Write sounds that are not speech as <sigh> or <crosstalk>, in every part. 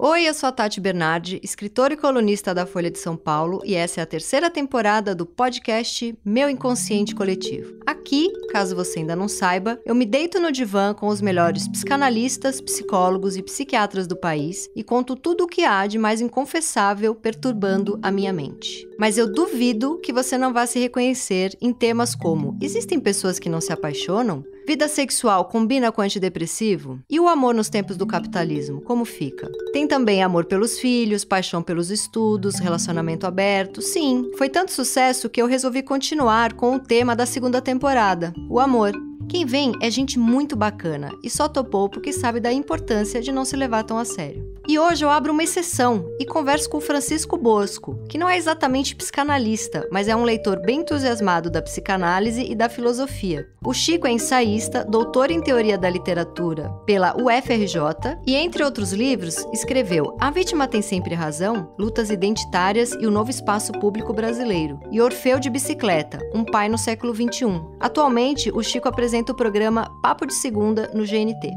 Oi, eu sou a Tati Bernardi, escritora e colunista da Folha de São Paulo, e essa é a terceira temporada do podcast Meu Inconsciente Coletivo. Aqui, caso você ainda não saiba, eu me deito no divã com os melhores psicanalistas, psicólogos e psiquiatras do país e conto tudo o que há de mais inconfessável perturbando a minha mente. Mas eu duvido que você não vá se reconhecer em temas como: existem pessoas que não se apaixonam? Vida sexual combina com antidepressivo? E o amor nos tempos do capitalismo, como fica? Tem também amor pelos filhos, paixão pelos estudos, relacionamento aberto. Sim, foi tanto sucesso que eu resolvi continuar com o tema da segunda temporada, o amor. Quem vem é gente muito bacana e só topou porque sabe da importância de não se levar tão a sério. E hoje eu abro uma exceção e converso com o Francisco Bosco, que não é exatamente psicanalista, mas é um leitor bem entusiasmado da psicanálise e da filosofia. O Chico é ensaísta, doutor em teoria da literatura pela UFRJ e, entre outros livros, escreveu A Vítima Tem Sempre Razão, Lutas Identitárias e o Novo Espaço Público Brasileiro e Orfeu de Bicicleta, Um Pai no Século XXI. Atualmente, o Chico apresenta apresenta o programa Papo de Segunda no GNT.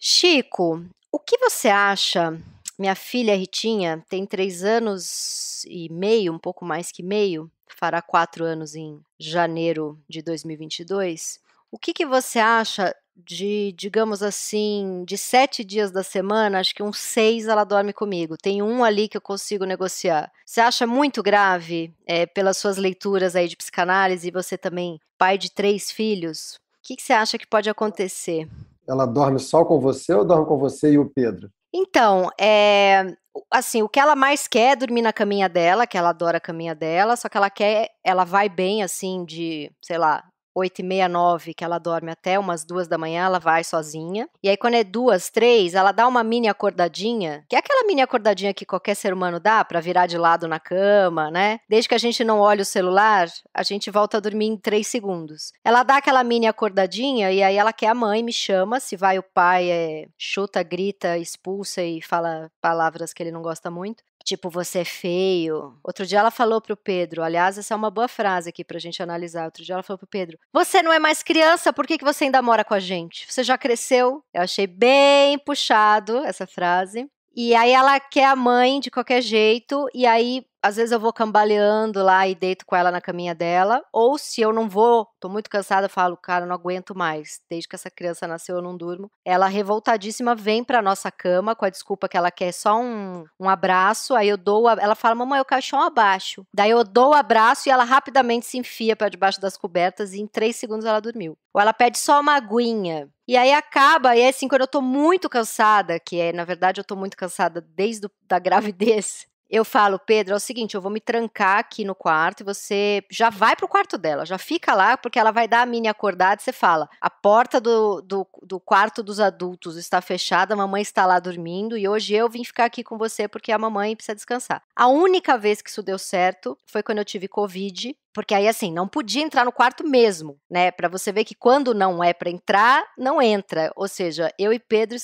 Chico, o que você acha? Minha filha Ritinha tem três anos e meio, um pouco mais que meio, fará quatro anos em janeiro de 2022. O que, que você acha de, digamos assim, de sete dias da semana, acho que uns seis ela dorme comigo. Tem um ali que eu consigo negociar. Você acha muito grave, é, pelas suas leituras aí de psicanálise, e você também, pai de três filhos, o que, que você acha que pode acontecer? Ela dorme só com você ou dorme com você e o Pedro? Então, é, assim, o que ela mais quer é dormir na caminha dela, que ela adora a caminha dela, só que ela quer, ela vai bem, assim, de, sei lá, 8 e meia, 9, que ela dorme até umas duas da manhã, ela vai sozinha. E aí, quando é duas, três, ela dá uma mini acordadinha, que é aquela mini acordadinha que qualquer ser humano dá para virar de lado na cama, né? Desde que a gente não olhe o celular, a gente volta a dormir em três segundos. Ela dá aquela mini acordadinha e aí ela quer a mãe, me chama. Se vai o pai, é, chuta, grita, expulsa e fala palavras que ele não gosta muito tipo, você é feio. Outro dia ela falou pro Pedro, aliás, essa é uma boa frase aqui pra gente analisar. Outro dia ela falou pro Pedro: Você não é mais criança, por que, que você ainda mora com a gente? Você já cresceu? Eu achei bem puxado essa frase. E aí ela quer a mãe de qualquer jeito, e aí às vezes eu vou cambaleando lá e deito com ela na caminha dela, ou se eu não vou, tô muito cansada, falo, cara, não aguento mais, desde que essa criança nasceu eu não durmo. Ela revoltadíssima vem pra nossa cama com a desculpa que ela quer só um, um abraço, aí eu dou, a... ela fala, mamãe, o caixão abaixo. Daí eu dou o abraço e ela rapidamente se enfia para debaixo das cobertas e em três segundos ela dormiu. Ou ela pede só uma aguinha. E aí acaba, e assim, quando eu tô muito cansada, que é, na verdade, eu tô muito cansada desde a da gravidez, eu falo, Pedro, é o seguinte, eu vou me trancar aqui no quarto e você já vai pro quarto dela, já fica lá, porque ela vai dar a mini acordada e você fala, a porta do, do, do quarto dos adultos está fechada, a mamãe está lá dormindo e hoje eu vim ficar aqui com você porque a mamãe precisa descansar. A única vez que isso deu certo foi quando eu tive Covid, porque aí assim, não podia entrar no quarto mesmo, né? Para você ver que quando não é para entrar, não entra. Ou seja, eu e Pedro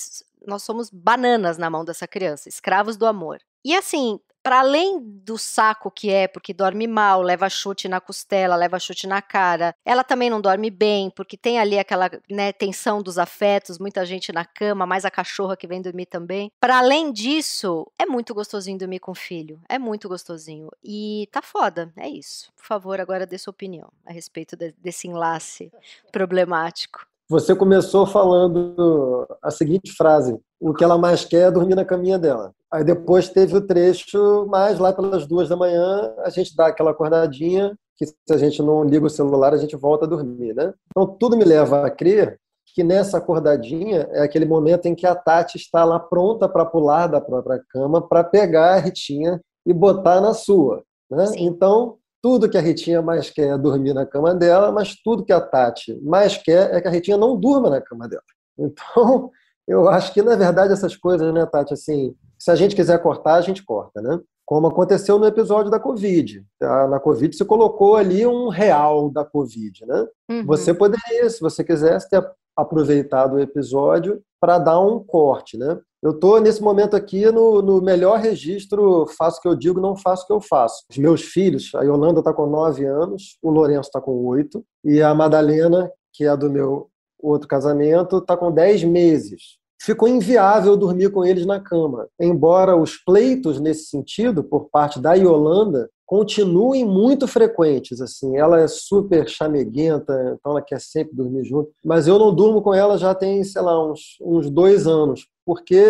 nós somos bananas na mão dessa criança, escravos do amor. E assim, para além do saco que é, porque dorme mal, leva chute na costela, leva chute na cara, ela também não dorme bem, porque tem ali aquela né, tensão dos afetos, muita gente na cama, mais a cachorra que vem dormir também. Para além disso, é muito gostosinho dormir com o filho, é muito gostosinho. E tá foda, é isso. Por favor, agora dê sua opinião a respeito de, desse enlace problemático. Você começou falando a seguinte frase: o que ela mais quer é dormir na caminha dela. Aí depois teve o trecho, mas lá pelas duas da manhã, a gente dá aquela acordadinha, que se a gente não liga o celular, a gente volta a dormir, né? Então tudo me leva a crer que nessa acordadinha é aquele momento em que a Tati está lá pronta para pular da própria cama, para pegar a Ritinha e botar na sua. Né? Então, tudo que a Ritinha mais quer é dormir na cama dela, mas tudo que a Tati mais quer é que a Ritinha não durma na cama dela. <laughs> Então, eu acho que, na verdade, essas coisas, né, Tati, assim, se a gente quiser cortar, a gente corta, né? Como aconteceu no episódio da Covid. Na Covid se colocou ali um real da Covid, né? Uhum. Você poderia, se você quisesse, ter aproveitado o episódio para dar um corte, né? Eu estou, nesse momento aqui, no, no, melhor registro faço o que eu digo, não faço o que eu faço. Os meus filhos, a Yolanda está com nove anos, o Lourenço está com oito e a Madalena, que é do meu outro casamento, está com dez meses. Ficou inviável dormir com eles na cama, embora os pleitos nesse sentido, por parte da Yolanda, continuem muito frequentes. Assim, ela é super chameguenta, então ela quer sempre dormir junto. Mas eu não durmo com ela já tem, sei lá, uns, uns dois anos, porque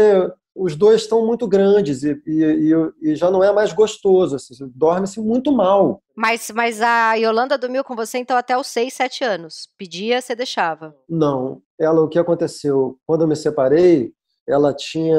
os dois estão muito grandes e, e, e, já não é mais gostoso, assim, dorme-se muito mal. Mas, mas a Yolanda dormiu com você então até os 6, 7 anos? Pedia, você deixava? Não, ela, o que aconteceu? Quando eu me separei, ela tinha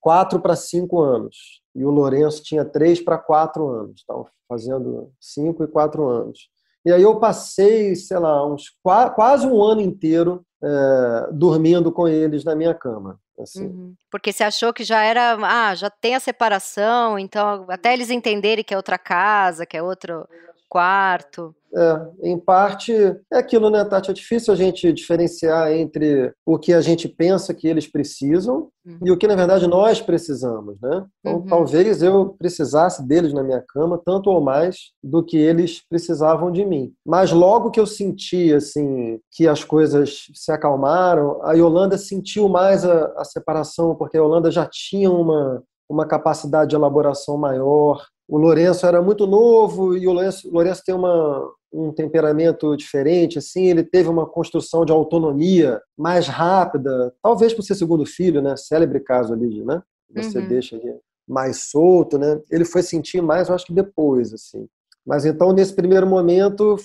4 para 5 anos e o Lourenço tinha 3 para 4 anos, estavam fazendo 5 e 4 anos. E aí eu passei, sei lá, uns quase um ano inteiro é, dormindo com eles na minha cama. Assim. Uhum. Porque você achou que já era, ah, já tem a separação, então até eles entenderem que é outra casa, que é outro quarto. É, em parte, é aquilo, né, Tati? É difícil a gente diferenciar entre o que a gente pensa que eles precisam uhum. e o que, na verdade, nós precisamos, né? Então, uhum. talvez eu precisasse deles na minha cama, tanto ou mais do que eles precisavam de mim. Mas logo que eu senti, assim, que as coisas se acalmaram, a Yolanda sentiu mais a, a separação, porque a Yolanda já tinha uma, uma capacidade de elaboração maior. O Lourenço era muito novo e o Lourenço, Lourenço tem uma, um temperamento diferente, assim, ele teve uma construção de autonomia mais rápida, talvez por ser segundo filho, né? Célebre caso ali, né? Você uhum. deixa ali mais solto, né? Ele foi sentir mais, eu acho que depois, assim. Mas então, nesse primeiro momento,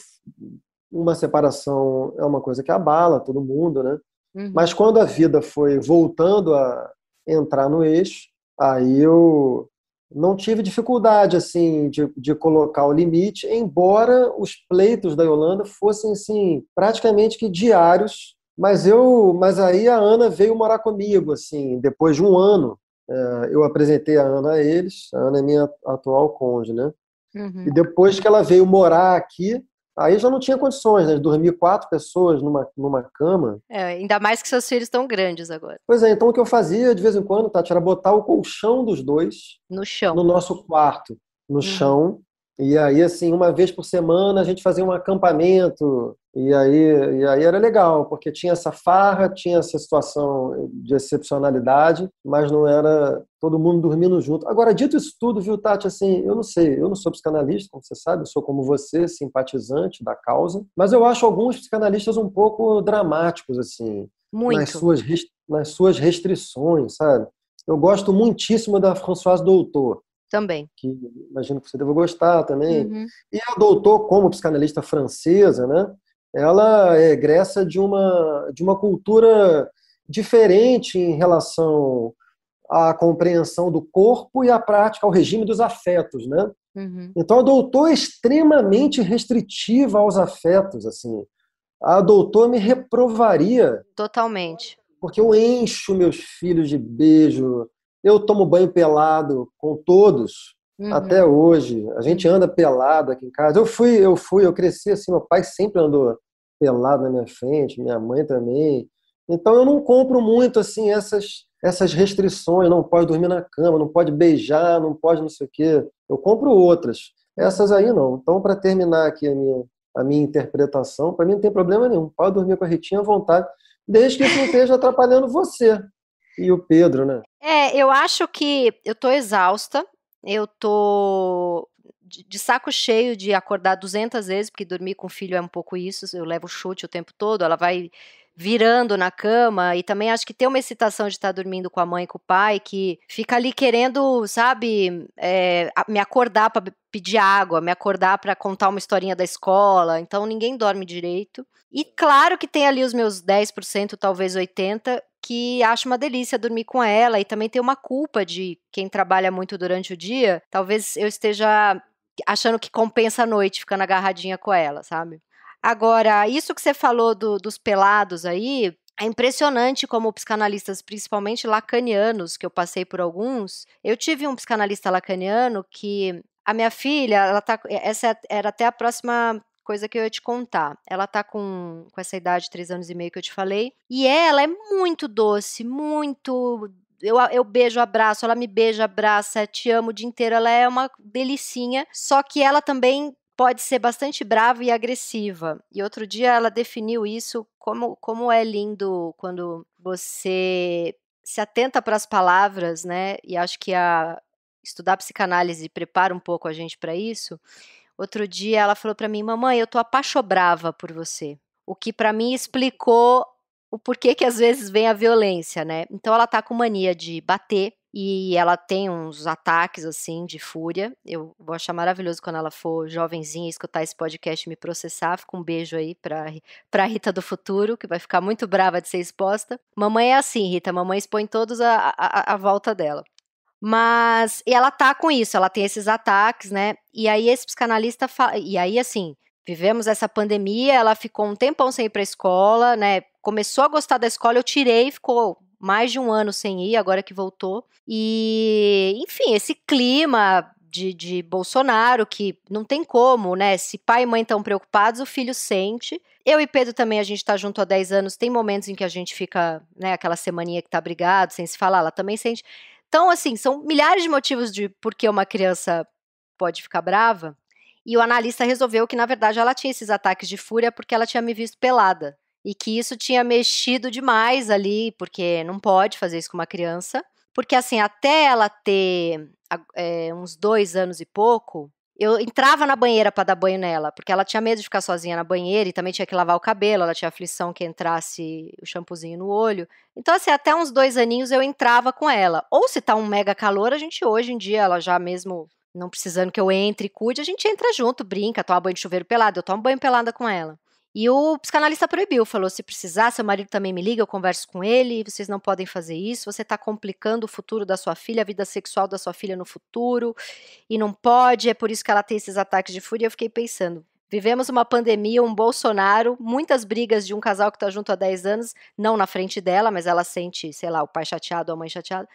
uma separação é uma coisa que abala todo mundo, né? Uhum. Mas quando a vida foi voltando a entrar no eixo, aí eu não tive dificuldade assim de, de colocar o limite, embora os pleitos da Yolanda fossem assim, praticamente que diários. Mas eu, mas aí a Ana veio morar comigo assim, depois de um ano. É, eu apresentei a Ana a eles, a Ana é minha atual conde, né? Uhum. E depois que ela veio morar aqui, Aí já não tinha condições, né? De dormir quatro pessoas numa, numa cama. É, ainda mais que seus filhos estão grandes agora. Pois é, então o que eu fazia de vez em quando, Tati, era botar o colchão dos dois. No chão. No nosso quarto. No uhum. chão. E aí, assim, uma vez por semana a gente fazia um acampamento. E aí, e aí era legal, porque tinha essa farra, tinha essa situação de excepcionalidade, mas não era todo mundo dormindo junto. Agora, dito isso tudo, viu, Tati, assim, eu não sei, eu não sou psicanalista, como você sabe, eu sou como você, simpatizante da causa, mas eu acho alguns psicanalistas um pouco dramáticos, assim. Muito. Nas suas, nas suas restrições, sabe? Eu gosto muitíssimo da Françoise Doutor também. Que imagino que você deva gostar também. Uhum. E a Doutor, como psicanalista francesa, né? Ela é egressa de uma, de uma cultura diferente em relação à compreensão do corpo e à prática, ao regime dos afetos, né? Uhum. Então a Doutor é extremamente restritiva aos afetos, assim. A Doutor me reprovaria. Totalmente. Porque eu encho meus filhos de beijo, eu tomo banho pelado com todos, uhum. até hoje. A gente anda pelado aqui em casa. Eu fui, eu fui, eu cresci assim, meu pai sempre andou pelado na minha frente, minha mãe também. Então eu não compro muito assim essas essas restrições, não pode dormir na cama, não pode beijar, não pode não sei o quê. Eu compro outras. Essas aí não. Então, para terminar aqui a minha, a minha interpretação, para mim não tem problema nenhum. Pode dormir com a Ritinha à vontade, desde que isso não esteja atrapalhando você e o Pedro, né? É, eu acho que eu tô exausta, eu tô de, saco cheio de acordar 200 vezes, porque dormir com o filho é um pouco isso, eu levo chute o tempo todo, ela vai virando na cama e também acho que tem uma excitação de estar dormindo com a mãe e com o pai que fica ali querendo, sabe, é, me acordar para pedir água, me acordar para contar uma historinha da escola. Então ninguém dorme direito. E claro que tem ali os meus 10%, talvez 80%, que acha uma delícia dormir com ela e também tem uma culpa de quem trabalha muito durante o dia. Talvez eu esteja achando que compensa a noite ficando agarradinha com ela, sabe? Agora, isso que você falou do, dos pelados aí, é impressionante como psicanalistas, principalmente lacanianos, que eu passei por alguns. Eu tive um psicanalista lacaniano que a minha filha, ela tá, essa é era até a próxima coisa que eu ia te contar. Ela tá com, com essa idade, três anos e meio que eu te falei. E ela é muito doce, muito eu, eu, beijo, abraço, ela me beija, abraça, te amo o dia inteiro, ela é uma delicinha, só que ela também pode ser bastante brava e agressiva. E outro dia ela definiu isso como, como é lindo quando você se atenta para as palavras, né? E acho que a estudar psicanálise prepara um pouco a gente para isso. Outro dia ela falou para mim, mamãe, eu tô apaixobrava por você. O que para mim explicou o porquê que às vezes vem a violência, né? Então ela tá com mania de bater e ela tem uns ataques assim de fúria. Eu vou achar maravilhoso quando ela for jovenzinha escutar esse podcast e me processar. Fica um beijo aí pra, pra Rita do futuro, que vai ficar muito brava de ser exposta. Mamãe é assim, Rita. Mamãe expõe todos a, a, a volta dela. Mas e ela tá com isso, ela tem esses ataques, né? E aí esse psicanalista fala, e aí assim, vivemos essa pandemia, ela ficou um tempão sem ir para escola, né? Começou a gostar da escola, eu tirei, ficou mais de um ano sem ir, agora que voltou. E, enfim, esse clima de, de Bolsonaro, que não tem como, né? Se pai e mãe estão preocupados, o filho sente. Eu e Pedro também, a gente está junto há 10 anos, tem momentos em que a gente fica, né, aquela semaninha que tá brigado, sem se falar, ela também sente. Então, assim, são milhares de motivos de por que uma criança pode ficar brava. E o analista resolveu que, na verdade, ela tinha esses ataques de fúria porque ela tinha me visto pelada. E que isso tinha mexido demais ali, porque não pode fazer isso com uma criança. Porque, assim, até ela ter ah, é, uns dois anos e pouco, eu entrava na banheira para dar banho nela, porque ela tinha medo de ficar sozinha na banheira e também tinha que lavar o cabelo, ela tinha aflição que entrasse o shampoozinho no olho. Então, assim, até uns dois aninhos eu entrava com ela. Ou se tá um mega calor, a gente hoje em dia, ela já mesmo não precisando que eu entre e cuide, a gente entra junto, brinca, toma banho de chuveiro pelado, eu tomo banho pelada com ela. E o psicanalista proibiu, falou: se precisar, seu marido também me liga, eu converso com ele, vocês não podem fazer isso, você está complicando o futuro da sua filha, a vida sexual da sua filha no futuro, e não pode, é por isso que ela tem esses ataques de fúria. Eu fiquei pensando: vivemos uma pandemia, um Bolsonaro, muitas brigas de um casal que está junto há 10 anos, não na frente dela, mas ela sente, sei lá, o pai chateado, a mãe chateada.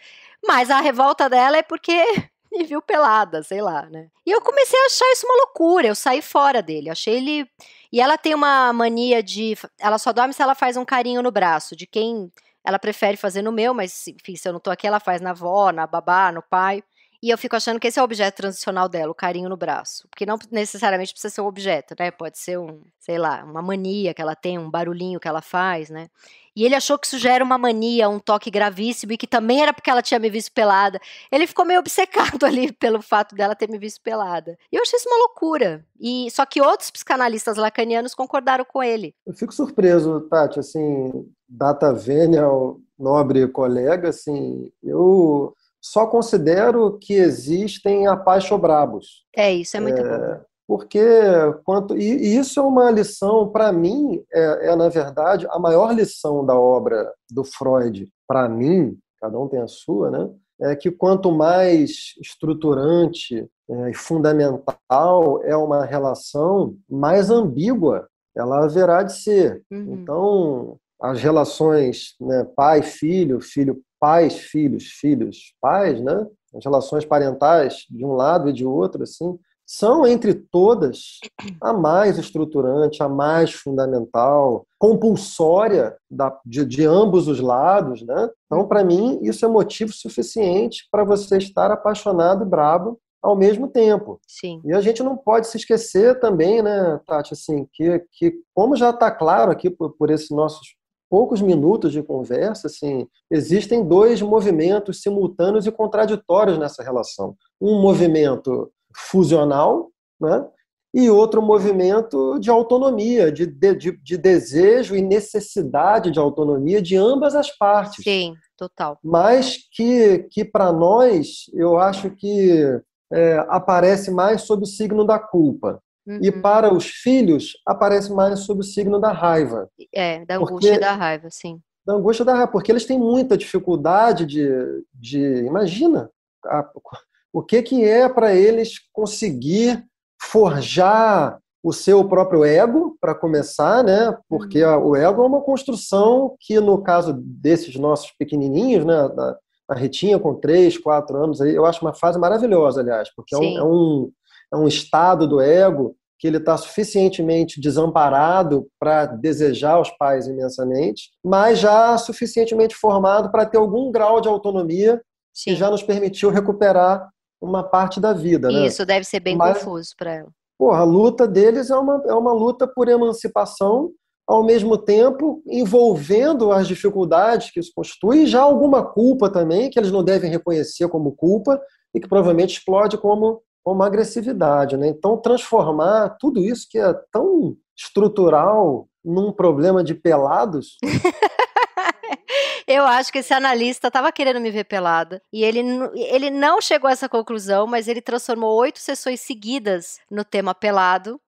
Mas a revolta dela é porque me <laughs> viu pelada, sei lá, né? E eu comecei a achar isso uma loucura, eu saí fora dele, achei ele. E ela tem uma mania de. Ela só dorme se ela faz um carinho no braço, de quem ela prefere fazer no meu, mas enfim, se eu não tô aqui, ela faz na avó, na babá, no pai. E eu fico achando que esse é o objeto transicional dela, o carinho no braço. Porque não necessariamente precisa ser um objeto, né? Pode ser um, sei lá, uma mania que ela tem, um barulhinho que ela faz, né? E ele achou que isso gera uma mania, um toque gravíssimo, e que também era porque ela tinha me visto pelada. Ele ficou meio obcecado <laughs> ali pelo fato dela ter me visto pelada. E eu achei isso uma loucura. E Só que outros psicanalistas lacanianos concordaram com ele. Eu fico surpreso, Tati, assim, data vênia, nobre colega, assim, eu só considero que existem apaixobrabos. É, isso é muito é, bom. Porque, quanto, e isso é uma lição, para mim, é, é, na verdade a maior lição da obra do Freud, para mim, cada um tem a sua, né? É que quanto mais estruturante é, e é, fundamental é uma relação, mais ambígua ela haverá de ser. Uhum. Então, as relações né, pai-filho, filho pais, filhos, filhos, pais, né? As relações parentais de um lado e de outro, assim, são entre todas a mais estruturante, a mais fundamental, compulsória da, de, de ambos os lados, né? Então, para mim, isso é motivo suficiente para você estar apaixonado e brabo ao mesmo tempo. Sim. E a gente não pode se esquecer também, né, Tati, assim, que, que como já está claro aqui por, por esses nossos poucos minutos de conversa, assim, existem dois movimentos simultâneos e contraditórios nessa relação. Um movimento fusional, né? E outro movimento de autonomia, de, de, de desejo e necessidade de autonomia de ambas as partes. Sim, total. Mas que, que para nós, eu acho que é, aparece mais sob o signo da culpa. Uhum. E para os filhos, aparece mais sob o signo da raiva. É, da angústia porque, da raiva, sim. Da angústia da raiva, porque eles têm muita dificuldade de. de imagina a, o que, que é para eles conseguir forjar o seu próprio ego, para começar, né? Porque uhum. o ego é uma construção que, no caso desses nossos pequenininhos, né? Da, a retinha com 3, 4 anos, eu acho uma fase maravilhosa, aliás, porque é Sim. é um, é um estado do ego que ele está suficientemente desamparado para desejar os pais imensamente, mas já suficientemente formado para ter algum grau de autonomia Sim. que já nos permitiu recuperar uma parte da vida. Né? Isso deve ser bem mas, confuso para ela. Porra, a luta deles é uma, é uma luta por emancipação, ao mesmo tempo envolvendo as dificuldades que isso constitui, já alguma culpa também, que eles não devem reconhecer como culpa e que provavelmente explode como com uma agressividade. Né? Então, transformar tudo isso que é tão estrutural num problema de pelados. <laughs> Eu acho que esse analista estava querendo me ver pelada. E ele, ele não chegou a essa conclusão, mas ele transformou oito sessões seguidas no tema pelado.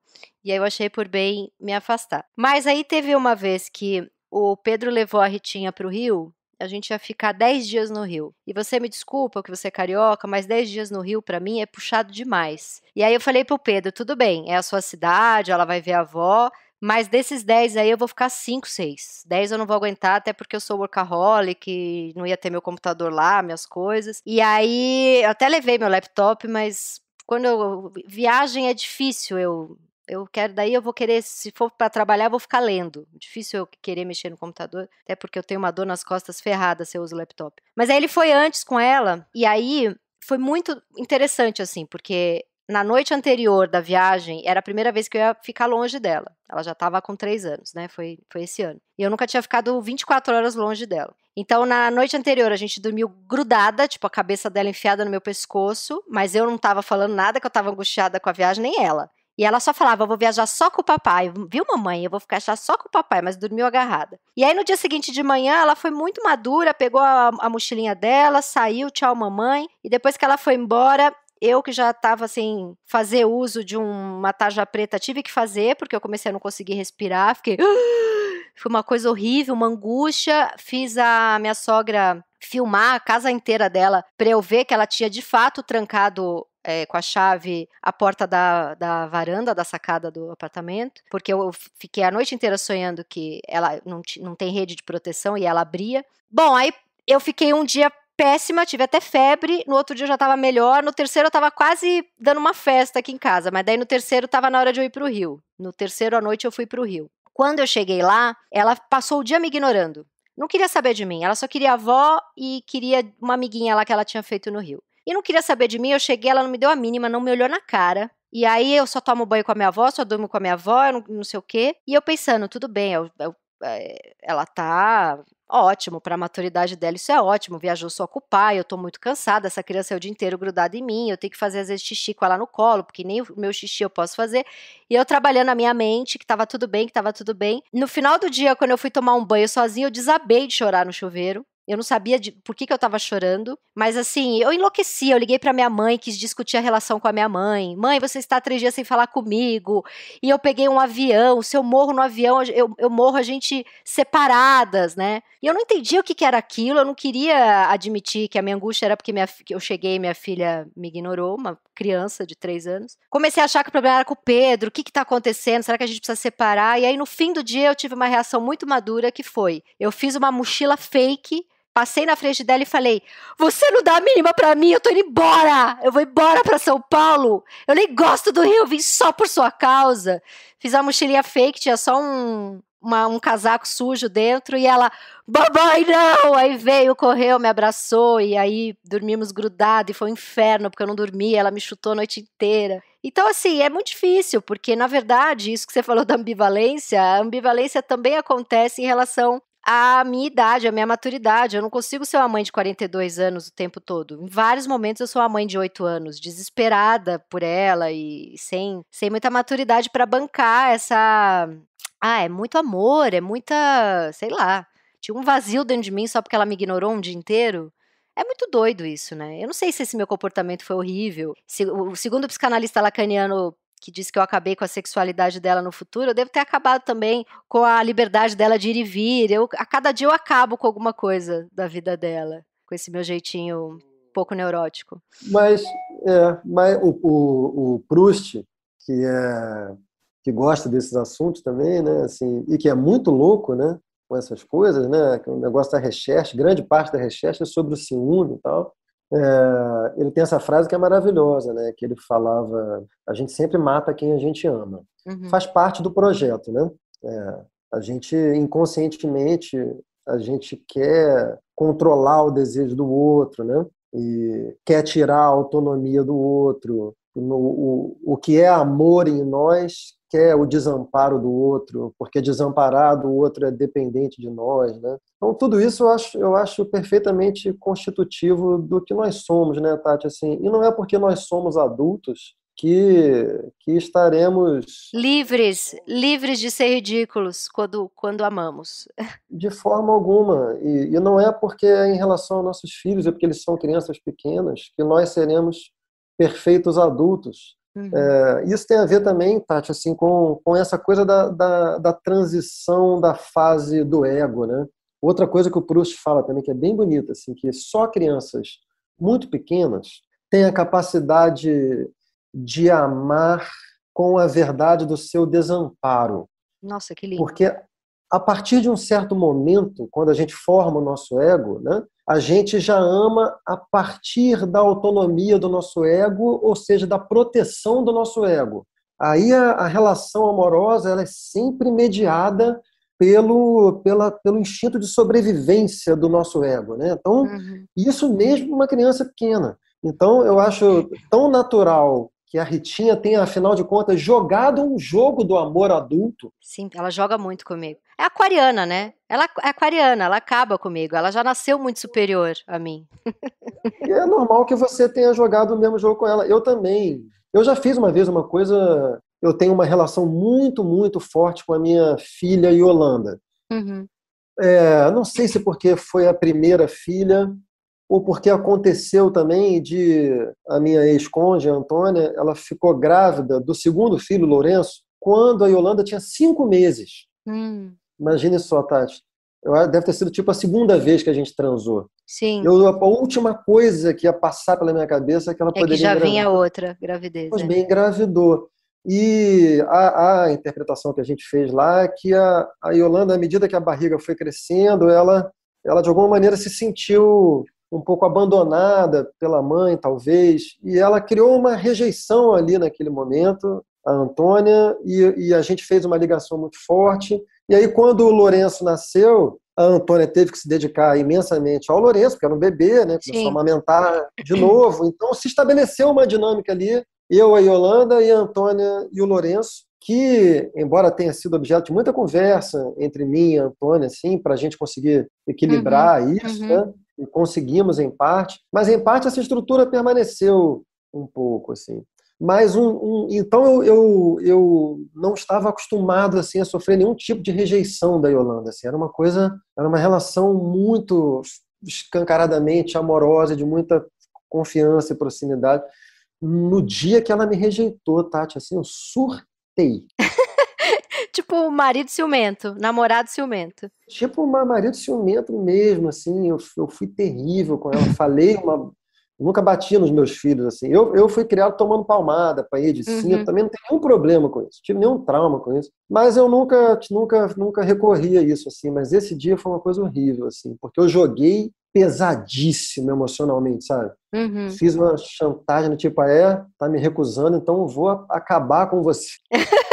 E aí eu achei por bem me afastar. Mas aí teve uma vez que o Pedro levou a Ritinha para o Rio a gente ia ficar 10 dias no Rio. E você me desculpa que você é carioca, mas 10 dias no Rio para mim é puxado demais. E aí eu falei pro Pedro, tudo bem, é a sua cidade, ela vai ver a avó, mas desses 10 aí eu vou ficar 5, 6. 10 eu não vou aguentar, até porque eu sou workaholic, não ia ter meu computador lá, minhas coisas. E aí eu até levei meu laptop, mas quando eu, viagem é difícil eu eu quero, daí eu vou querer, se for para trabalhar, eu vou ficar lendo. Difícil eu querer mexer no computador, até porque eu tenho uma dor nas costas ferrada se eu uso o laptop. Mas aí ele foi antes com ela, e aí foi muito interessante, assim, porque na noite anterior da viagem, era a primeira vez que eu ia ficar longe dela. Ela já estava com três anos, né? Foi, foi esse ano. E eu nunca tinha ficado 24 horas longe dela. Então, na noite anterior, a gente dormiu grudada, tipo, a cabeça dela enfiada no meu pescoço, mas eu não estava falando nada, que eu estava angustiada com a viagem, nem ela. E ela só falava: vou viajar só com o papai. Viu, mamãe? Eu vou ficar só com o papai, mas dormiu agarrada. E aí no dia seguinte de manhã, ela foi muito madura, pegou a, a mochilinha dela, saiu, tchau, mamãe. E depois que ela foi embora, eu que já estava assim, fazer uso de uma tarja preta, tive que fazer, porque eu comecei a não conseguir respirar, fiquei. <gasps> Foi uma coisa horrível, uma angústia. Fiz a minha sogra filmar a casa inteira dela para eu ver que ela tinha de fato trancado é, com a chave a porta da, da varanda, da sacada do apartamento, porque eu fiquei a noite inteira sonhando que ela não, não tem rede de proteção e ela abria. Bom, aí eu fiquei um dia péssima, tive até febre, no outro dia eu já tava melhor, no terceiro eu tava quase dando uma festa aqui em casa, mas daí no terceiro tava na hora de eu ir pro Rio. No terceiro à noite eu fui pro Rio. Quando eu cheguei lá, ela passou o dia me ignorando. Não queria saber de mim, ela só queria a avó e queria uma amiguinha lá que ela tinha feito no Rio. E não queria saber de mim, eu cheguei, ela não me deu a mínima, não me olhou na cara. E aí eu só tomo banho com a minha avó, só durmo com a minha avó, não, não sei o quê. E eu pensando, tudo bem, eu, eu, é, ela tá ótimo, para a maturidade dela isso é ótimo, viajou só com o pai, eu tô muito cansada, essa criança é o dia inteiro grudada em mim, eu tenho que fazer às vezes xixi com ela no colo, porque nem o meu xixi eu posso fazer, e eu trabalhando a minha mente, que tava tudo bem, que tava tudo bem, no final do dia, quando eu fui tomar um banho sozinha, eu desabei de chorar no chuveiro, eu não sabia de, por que, que eu tava chorando. Mas assim, eu enlouqueci. Eu liguei pra minha mãe, quis discutir a relação com a minha mãe. Mãe, você está três dias sem falar comigo. E eu peguei um avião. Se eu morro no avião, eu, eu morro a gente separadas, né? E eu não entendia o que, que era aquilo. Eu não queria admitir que a minha angústia era porque minha, que eu cheguei e minha filha me ignorou, uma criança de três anos. Comecei a achar que o problema era com o Pedro. O que, que tá acontecendo? Será que a gente precisa separar? E aí, no fim do dia, eu tive uma reação muito madura que foi: eu fiz uma mochila fake Passei na frente dela e falei: Você não dá a mínima pra mim, eu tô indo embora! Eu vou embora pra São Paulo! Eu nem gosto do Rio, eu vim só por sua causa. Fiz uma mochilinha fake, tinha só um, uma, um casaco sujo dentro e ela, babai não! Aí veio, correu, me abraçou e aí dormimos grudado e foi um inferno porque eu não dormi, ela me chutou a noite inteira. Então, assim, é muito difícil, porque na verdade, isso que você falou da ambivalência, a ambivalência também acontece em relação a minha idade, a minha maturidade. Eu não consigo ser uma mãe de 42 anos o tempo todo. Em vários momentos eu sou uma mãe de 8 anos, desesperada por ela e sem, sem muita maturidade para bancar essa. Ah, é muito amor, é muita. sei lá. Tinha um vazio dentro de mim só porque ela me ignorou um dia inteiro. É muito doido isso, né? Eu não sei se esse meu comportamento foi horrível. Se, o segundo psicanalista lacaniano que disse que eu acabei com a sexualidade dela no futuro, eu devo ter acabado também com a liberdade dela de ir e vir. Eu, a cada dia eu acabo com alguma coisa da vida dela, com esse meu jeitinho pouco neurótico. Mas, é, mas o, o, o Proust, que é que gosta desses assuntos também, né? Assim, e que é muito louco, né? Com essas coisas, né? O é negócio da recherche, grande parte da recherche é sobre o ciúme e tal. É, ele tem essa frase que é maravilhosa, né? Que ele falava: a gente sempre mata quem a gente ama. Uhum. Faz parte do projeto, né? É, a gente inconscientemente a gente quer controlar o desejo do outro, né? E quer tirar a autonomia do outro. O, o, o que é amor em nós quer o desamparo do outro, porque desamparado o outro é dependente de nós, né? Então tudo isso eu acho, eu acho perfeitamente constitutivo do que nós somos, né, Tati? Assim, e não é porque nós somos adultos que, que estaremos livres, livres de ser ridículos quando, quando amamos. De forma alguma. E, e não é porque é em relação aos nossos filhos, é porque eles são crianças pequenas, que nós seremos perfeitos adultos. Uhum. É, isso tem a ver também, Tati, assim, com, com essa coisa da, da, da, transição da fase do ego, né? Outra coisa que o Proust fala também, que é bem bonita, assim, que só crianças muito pequenas têm a capacidade de amar com a verdade do seu desamparo. Nossa, que lindo. Porque a partir de um certo momento, quando a gente forma o nosso ego, né? a gente já ama a partir da autonomia do nosso ego, ou seja, da proteção do nosso ego. Aí a, a relação amorosa ela é sempre mediada pelo, pela, pelo instinto de sobrevivência do nosso ego. Né? Então, uhum. isso mesmo uma criança pequena. Então, eu acho tão natural que a Ritinha tenha, afinal de contas, jogado um jogo do amor adulto. Sim, ela joga muito comigo. É aquariana, né? Ela é aquariana, ela acaba comigo. Ela já nasceu muito superior a mim. <laughs> E é normal que você tenha jogado o mesmo jogo com ela. Eu também. Eu já fiz uma vez uma coisa. Eu tenho uma relação muito, muito forte com a minha filha Yolanda. Uhum. É, não sei se porque foi a primeira filha, ou porque aconteceu também de a minha ex-conge, Antônia, ela ficou grávida do segundo filho, Lourenço, quando a Yolanda tinha cinco meses. Hum. Imagine só, Tati. Eu, deve ter sido tipo a segunda vez que a gente transou. Sim. Eu, a última coisa que ia passar pela minha cabeça é que ela é poderia. Que já engravidar. vinha outra gravidez. Pois é. bem, engravidou. E a, a, interpretação que a gente fez lá é que a, a Yolanda, à medida que a barriga foi crescendo, ela, ela de alguma maneira se sentiu um pouco abandonada pela mãe, talvez, e ela criou uma rejeição ali naquele momento, a Antônia, e, e a gente fez uma ligação muito forte. E aí, quando o Lourenço nasceu, a Antônia teve que se dedicar imensamente ao Lourenço, porque era um bebê, né? Começou Sim. a amamentar de novo. Então, se estabeleceu uma dinâmica ali, eu, a Yolanda, e a Antônia e o Lourenço, que, embora tenha sido objeto de muita conversa entre mim e a Antônia, assim, para a gente conseguir equilibrar uhum, isso, uhum. né? e conseguimos em parte, mas em parte essa estrutura permaneceu um pouco assim. Mas um, um então eu, eu, eu, não estava acostumado assim a sofrer nenhum tipo de rejeição da Yolanda, assim, era uma coisa, era uma relação muito escancaradamente amorosa, de muita confiança e proximidade. No dia que ela me rejeitou, Tati, assim, eu surtei tipo marido ciumento, namorado ciumento. Tipo uma marido ciumento mesmo, assim, eu, eu fui terrível com ela, falei uma... Nunca batia nos meus filhos, assim. Eu, eu fui criado tomando palmada, apanhei de cinto, uhum. também não tem nenhum problema com isso, tive nenhum trauma com isso. Mas eu nunca, nunca, nunca recorri a isso, assim. Mas esse dia foi uma coisa horrível, assim, porque eu joguei pesadíssimo emocionalmente, sabe? Uhum. Fiz uma chantagem no tipo, ah, é, tá me recusando, então vou acabar com você. <laughs>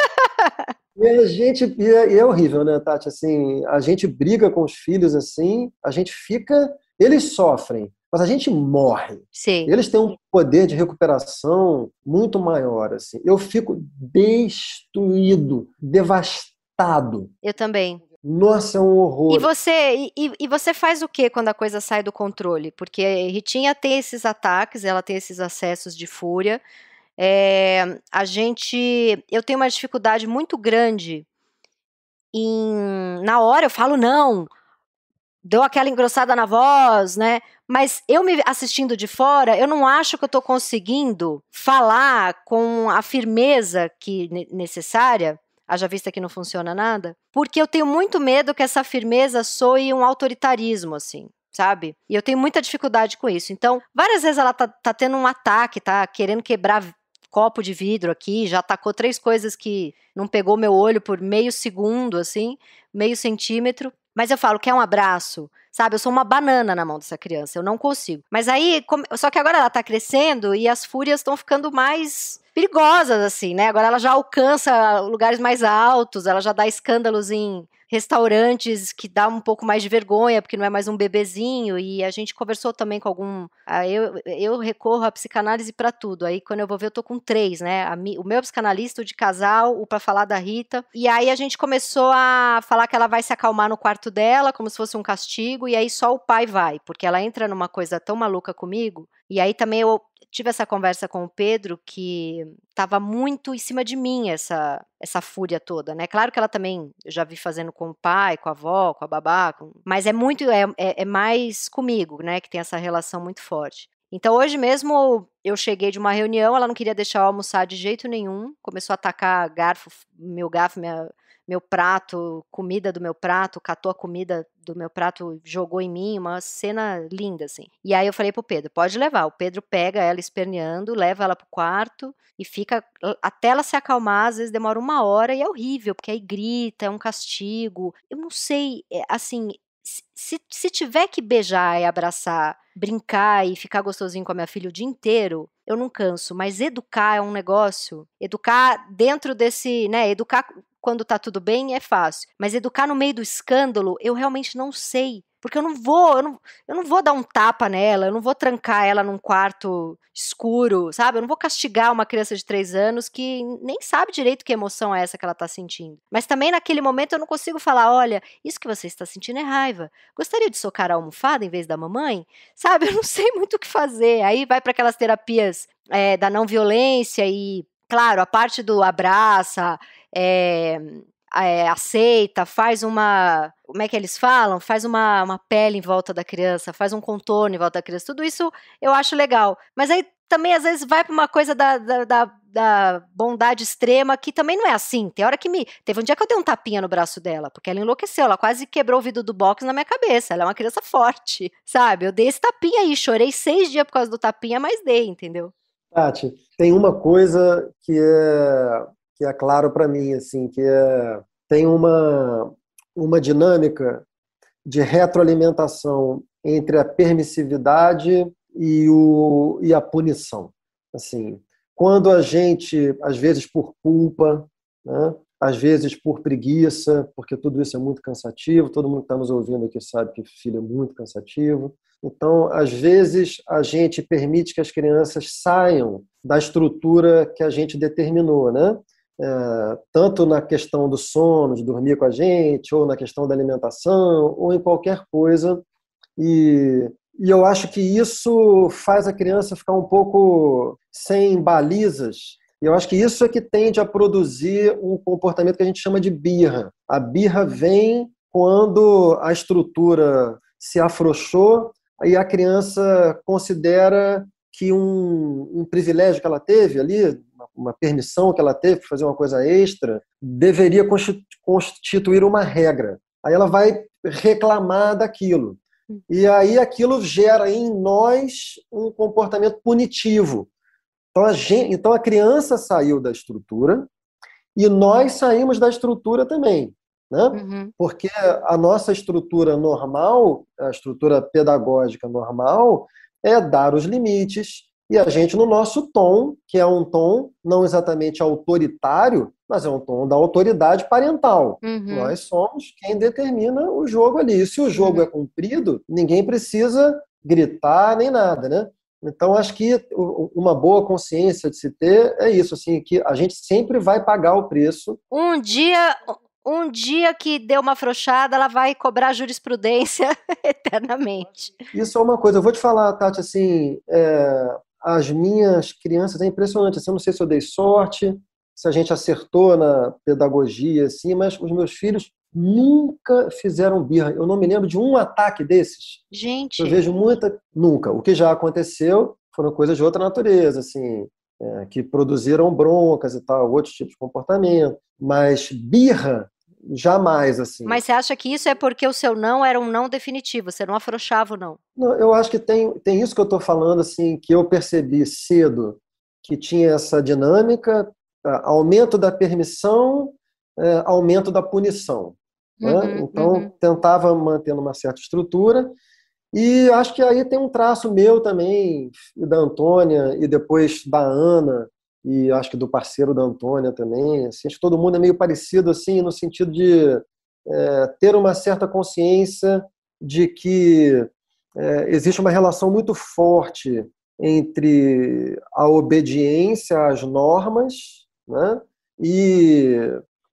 E a gente, e é, e é horrível, né, Tati? Assim, a gente briga com os filhos assim, a gente fica. Eles sofrem, mas a gente morre. Sim. Eles têm um poder de recuperação muito maior. Assim. Eu fico destruído, devastado. Eu também. Nossa, é um horror. E você, e, e, você faz o que quando a coisa sai do controle? Porque a Ritinha tem esses ataques, ela tem esses acessos de fúria. É, a gente, eu tenho uma dificuldade muito grande em, na hora eu falo não, deu aquela engrossada na voz, né? Mas eu me assistindo de fora, eu não acho que eu estou conseguindo falar com a firmeza que necessária, haja vista que não funciona nada, porque eu tenho muito medo que essa firmeza soe um autoritarismo, assim sabe? E eu tenho muita dificuldade com isso. Então, várias vezes ela tá, tá tendo um ataque, tá querendo quebrar copo de vidro aqui, já atacou três coisas que não pegou meu olho por meio segundo, assim, meio centímetro. Mas eu falo, quer um abraço? Sabe, eu sou uma banana na mão dessa criança, eu não consigo. Mas aí, só que agora ela tá crescendo e as fúrias estão ficando mais perigosas, assim, né? Agora ela já alcança lugares mais altos, ela já dá escândalos em restaurantes que dá um pouco mais de vergonha, porque não é mais um bebezinho, e a gente conversou também com algum. Ah, eu, eu recorro à psicanálise para tudo. Aí quando eu vou ver, eu tô com três, né? o meu psicanalista, o de casal, o para falar da Rita. E aí a gente começou a falar que ela vai se acalmar no quarto dela, como se fosse um castigo, e aí só o pai vai, porque ela entra numa coisa tão maluca comigo e aí também eu tive essa conversa com o Pedro que estava muito em cima de mim essa essa fúria toda, né? Claro que ela também eu já vi fazendo com o pai, com a avó, com a babá, com... mas é muito é, é, é mais comigo, né? Que tem essa relação muito forte. Então hoje mesmo eu cheguei de uma reunião, ela não queria deixar eu almoçar de jeito nenhum, começou a atacar garfo, meu garfo, minha meu prato, comida do meu prato, catou a comida do meu prato, jogou em mim, uma cena linda, assim. E aí eu falei pro Pedro, pode levar. O Pedro pega ela esperneando, leva ela pro quarto e fica, até ela se acalmar, às vezes demora uma hora e é horrível, porque aí grita, é um castigo. Eu não sei, é, assim, se, se tiver que beijar e abraçar, brincar e ficar gostosinho com a minha filha o dia inteiro, eu não canso, mas educar é um negócio. Educar dentro desse, né? Educar quando tá tudo bem é fácil, mas educar no meio do escândalo, eu realmente não sei porque eu não vou, eu não, eu não vou dar um tapa nela, eu não vou trancar ela num quarto escuro, sabe? Eu não vou castigar uma criança de três anos que nem sabe direito que emoção é essa que ela tá sentindo. Mas também naquele momento eu não consigo falar, olha, isso que você está sentindo é raiva. Gostaria de socar a almofada em vez da mamãe? Sabe? Eu não <laughs> sei muito o que fazer. Aí vai para aquelas terapias é, da não violência e, claro, a parte do abraça, é, é, aceita, faz uma. Como é que eles falam? Faz uma, uma pele em volta da criança, faz um contorno em volta da criança. Tudo isso eu acho legal. Mas aí também, às vezes, vai para uma coisa da, da, da, da, bondade extrema, que também não é assim. Tem hora que me. Teve um dia que eu dei um tapinha no braço dela, porque ela enlouqueceu, ela quase quebrou o vidro do box na minha cabeça. Ela é uma criança forte, <laughs> sabe? Eu dei esse tapinha aí, chorei seis dias por causa do tapinha, mas dei, entendeu? Tati, tem uma coisa que é que é claro para mim, assim, que é, tem uma, uma dinâmica de retroalimentação entre a permissividade e, o, e a punição. Assim, quando a gente, às vezes por culpa, né, às vezes por preguiça, porque tudo isso é muito cansativo, todo mundo que está nos ouvindo aqui sabe que filho é muito cansativo. Então, às vezes, a gente permite que as crianças saiam da estrutura que a gente determinou, né? é, tanto na questão do sono, de dormir com a gente, ou na questão da alimentação, ou em qualquer coisa. E, e eu acho que isso faz a criança ficar um pouco sem balizas. E eu acho que isso é que tende a produzir um comportamento que a gente chama de birra. A birra vem quando a estrutura se afrouxou e a criança considera que um, um privilégio que ela teve ali uma permissão que ela teve para fazer uma coisa extra, deveria constituir uma regra. Aí ela vai reclamar daquilo. Hum. E aí aquilo gera em nós um comportamento punitivo. Então a, gente, então a criança saiu da estrutura e nós saímos da estrutura também. Né? Uhum. Porque a nossa estrutura normal, a estrutura pedagógica normal, é dar os limites, e a gente, no nosso tom, que é um tom não exatamente autoritário, mas é um tom da autoridade parental. Uhum. Nós somos quem determina o jogo ali. E se o jogo uhum. é cumprido, ninguém precisa gritar nem nada, né? Então, acho que uma boa consciência de se ter é isso, assim, que a gente sempre vai pagar o preço. Um dia, um dia que deu uma afrouxada, ela vai cobrar jurisprudência <laughs> eternamente. Isso é uma coisa. Eu vou te falar, Tati, assim, é, as minhas crianças, é impressionante. Assim, eu não sei se eu dei sorte, se a gente acertou na pedagogia, assim, mas os meus filhos nunca fizeram birra. Eu não me lembro de um ataque desses. Gente. Eu vejo muita. Nunca. O que já aconteceu foram coisas de outra natureza, assim, é, que produziram broncas e tal, outros tipos de comportamento. Mas birra, Jamais, assim. Mas você acha que isso é porque o seu não era um não definitivo, você não afrouxava o não? não eu acho que tem, tem isso que eu estou falando, assim, que eu percebi cedo, que tinha essa dinâmica, aumento da permissão, é, aumento da punição. Né? Uhum, então, uhum. tentava manter uma certa estrutura. E acho que aí tem um traço meu também, da Antônia e depois da Ana, e acho que do parceiro da Antônia também. Assim, acho que todo mundo é meio parecido assim no sentido de é, ter uma certa consciência de que é, existe uma relação muito forte entre a obediência às normas né, e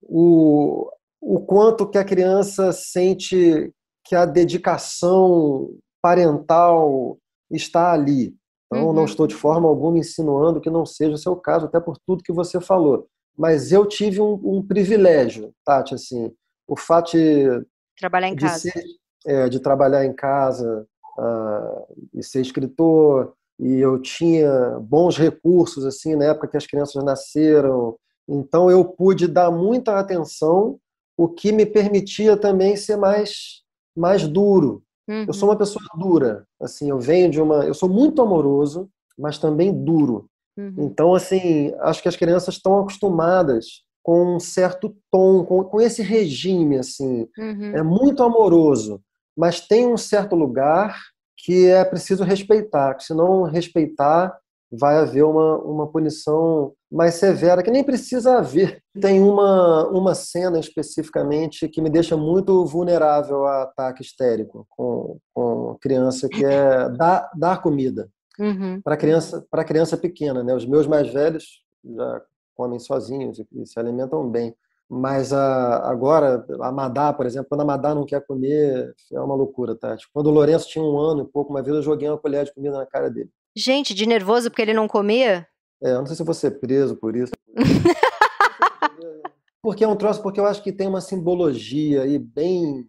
o, o quanto que a criança sente que a dedicação parental está ali. Então, uhum. não estou de forma alguma insinuando que não seja o seu caso, até por tudo que você falou. Mas eu tive um, um privilégio, Tati, assim, o fato de trabalhar em de casa, ser, é, de trabalhar em casa uh, e ser escritor, e eu tinha bons recursos assim na época que as crianças nasceram, então eu pude dar muita atenção, o que me permitia também ser mais mais duro, Uhum. Eu sou uma uhum. pessoa dura, assim, eu venho de uma, eu sou muito amoroso, mas também duro. Uhum. Então, assim, acho que as crianças estão acostumadas com um certo tom, com, com esse regime, assim, uhum. é muito amoroso, mas tem um certo lugar que é preciso respeitar, que se não respeitar, vai haver uma, uma punição mais severa, que nem precisa haver. Tem uma, uma cena especificamente que me deixa muito vulnerável a ataque histérico com, com criança, que é dar, dar comida. Uhum. Para criança, para criança pequena, né? Os meus mais velhos já comem sozinhos e se alimentam bem. Mas a, agora, a Madá, por exemplo, quando a Madá não quer comer, é uma loucura, tá? Tipo, quando o Lourenço tinha um ano e pouco, uma vez eu joguei uma colher de comida na cara dele. Gente, de nervoso porque ele não comia? É, eu não sei se eu vou ser preso por isso. <laughs> porque é um troço, porque eu acho que tem uma simbologia aí bem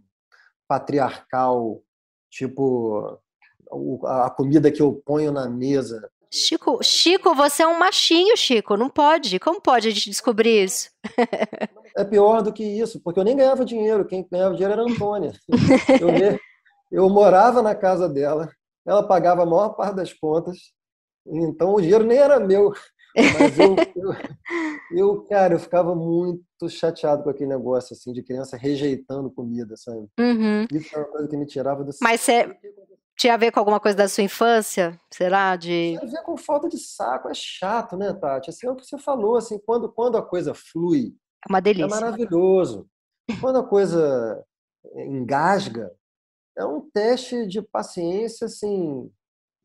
patriarcal, tipo a comida que eu ponho na mesa. Chico, Chico, você é um machinho, Chico, não pode. Como pode a gente descobrir isso? É pior do que isso, porque eu nem ganhava dinheiro, quem ganhava dinheiro era a Antônia. <laughs> Eu, eu morava na casa dela, ela pagava a maior parte das contas, então o dinheiro nem era meu. Mas eu, eu, eu, cara, eu ficava muito chateado com aquele negócio, assim, de criança rejeitando comida, sabe? Uhum. Isso era uma coisa que me tirava do Mas você tinha a ver com alguma coisa da sua infância? Será? De... Tinha a ver com falta de saco. É chato, né, Tati? Assim, é o que você falou, assim, quando, quando a coisa flui... É uma delícia. É maravilhoso. Quando a coisa engasga, é um teste de paciência, assim,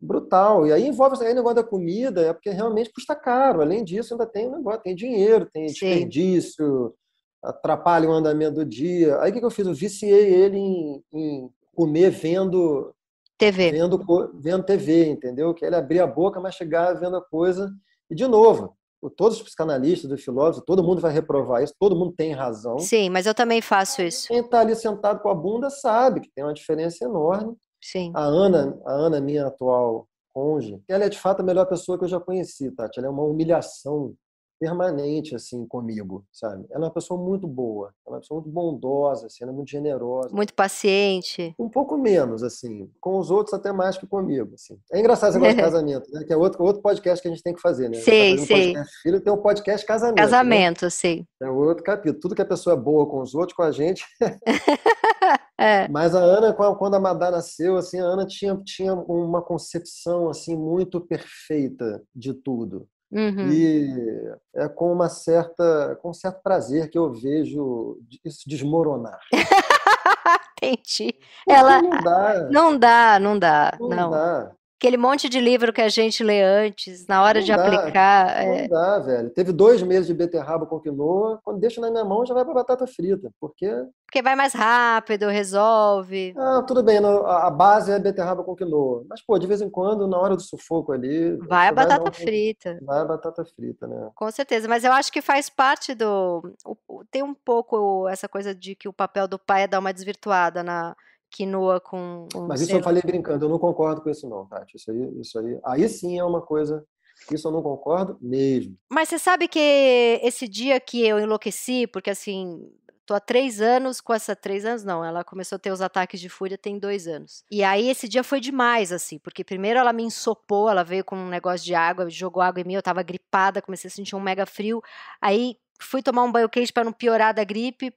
brutal. E aí envolve aí o negócio da comida, é porque realmente custa caro. Além disso, ainda tem negócio, tem dinheiro, tem Sim. desperdício, atrapalha o andamento do dia. Aí o que, eu fiz? Eu viciei ele em, em comer vendo TV. Vendo, vendo TV, entendeu? Que ele abria a boca, mas chegava vendo a coisa. E de novo, todos os psicanalistas, os filósofos, todo mundo vai reprovar isso, todo mundo tem razão. Sim, mas eu também faço isso. Quem está ali sentado com a bunda sabe que tem uma diferença enorme. Sim. A Ana, a Ana minha atual cônjuge, ela é de fato a melhor pessoa que eu já conheci, Tati. Ela é uma humilhação permanente assim comigo, sabe? Ela é uma pessoa muito boa, ela é uma pessoa muito bondosa, assim, ela é muito generosa. Muito paciente. Um pouco menos assim, com os outros até mais que comigo, assim. É engraçado esse negócio de <laughs> casamento, né? Que é outro outro podcast que a gente tem que fazer, né? Sim, tá sim. Um filho tem um podcast casamento. Né? Casamento, né? sim. É outro capítulo. Tudo que a pessoa é boa com os outros, com a gente. <laughs> é. Mas a Ana, quando a Madá nasceu, assim, a Ana tinha tinha uma concepção assim muito perfeita de tudo. Uhum. E é com uma certa, com um certo prazer que eu vejo isso desmoronar. <laughs> Entendi. Ela não dá. Não dá, não dá. Não, não. dá aquele monte de livro que a gente lê antes, na hora não de dá, aplicar. Não é... dá, velho. Teve dois meses de beterraba com quinoa, quando deixa na minha mão já vai para batata frita, porque... Porque vai mais rápido, resolve. Ah, tudo bem, a base é beterraba com quinoa, mas, pô, de vez em quando, na hora do sufoco ali... Vai a batata vai, não, frita. Vai a batata frita, né? Com certeza, mas eu acho que faz parte do... Tem um pouco essa coisa de que o papel do pai é dar uma desvirtuada na quinoa com. com Mas isso eu falei brincando, eu não concordo com isso, não, Tati. Isso aí, isso aí. Aí hum. sim é uma coisa. Isso eu não concordo mesmo. Mas você sabe que esse dia que eu enlouqueci, porque assim, Tô há três anos com essa. Três anos não, ela começou a ter os ataques de fúria tem dois anos. E aí esse dia foi demais, assim, porque primeiro ela me ensopou, ela veio com um negócio de água, jogou água em mim, eu tava gripada, comecei a sentir um mega frio. Aí fui tomar um banho quente para não piorar da gripe,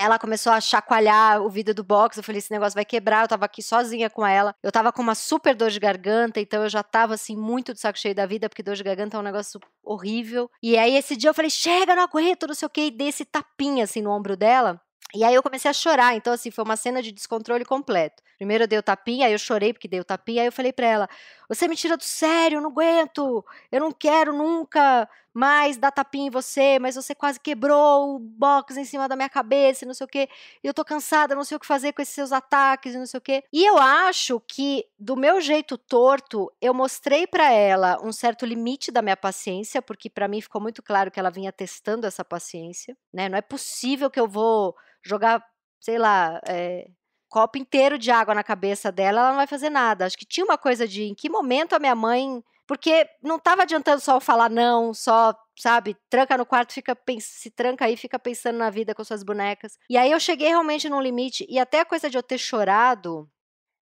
ela começou a chacoalhar o vidro do box. Eu falei: esse negócio vai quebrar. Eu tava aqui sozinha com ela. Eu tava com uma super dor de garganta, então eu já tava assim, muito de saco cheio da vida, porque dor de garganta é um negócio horrível. E aí esse dia eu falei: chega, não aguento, não sei o que. E dei esse tapinha assim no ombro dela. E aí eu comecei a chorar, então assim, foi uma cena de descontrole completo. Primeiro eu dei o tapinha, aí eu chorei porque dei o tapinha, aí eu falei para ela: "Você me tira do sério, eu não aguento. Eu não quero nunca mais dá tapinha em você, mas você quase quebrou o box em cima da minha cabeça, não sei o quê. Eu tô cansada, não sei o que fazer com esses seus ataques, não sei o quê. E eu acho que, do meu jeito torto, eu mostrei para ela um certo limite da minha paciência, porque para mim ficou muito claro que ela vinha testando essa paciência, né? Não é possível que eu vou jogar, sei lá, é, copo inteiro de água na cabeça dela, ela não vai fazer nada. Acho que tinha uma coisa de em que momento a minha mãe porque não estava adiantando só falar não, só, sabe, tranca no quarto, fica se tranca aí, fica pensando na vida com suas bonecas. E aí eu cheguei realmente num limite, e até a coisa de eu ter chorado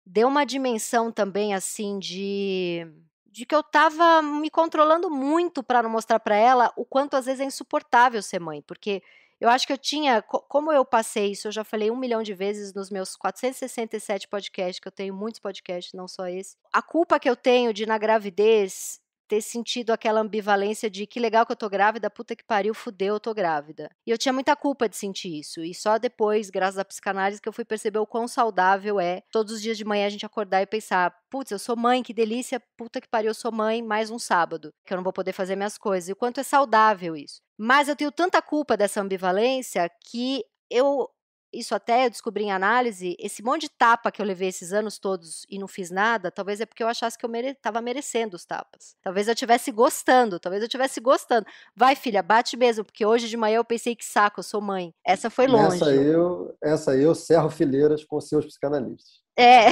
deu uma dimensão também, assim, de de que eu tava me controlando muito para não mostrar para ela o quanto às vezes é insuportável ser mãe, porque eu acho que eu tinha, como eu passei isso, eu já falei um milhão de vezes nos meus 467 podcasts, que eu tenho muitos podcasts, não só esse. A culpa que eu tenho de, na gravidez, ter sentido aquela ambivalência de que legal que eu tô grávida, puta que pariu, fudeu, eu tô grávida. E eu tinha muita culpa de sentir isso. E só depois, graças à psicanálise, que eu fui perceber o quão saudável é todos os dias de manhã a gente acordar e pensar: putz, eu sou mãe, que delícia, puta que pariu, eu sou mãe, mais um sábado, que eu não vou poder fazer minhas coisas. E o quanto é saudável isso. Mas eu tenho tanta culpa dessa ambivalência que eu isso até eu descobri em análise, esse monte de tapa que eu levei esses anos todos e não fiz nada, talvez é porque eu achasse que eu estava mere... merecendo os tapas. Talvez eu estivesse gostando, talvez eu estivesse gostando. Vai, filha, bate mesmo, porque hoje de manhã eu pensei que saco, eu sou mãe. Essa foi longe. Essa eu, essa eu cerro fileiras com seus psicanalistas. É.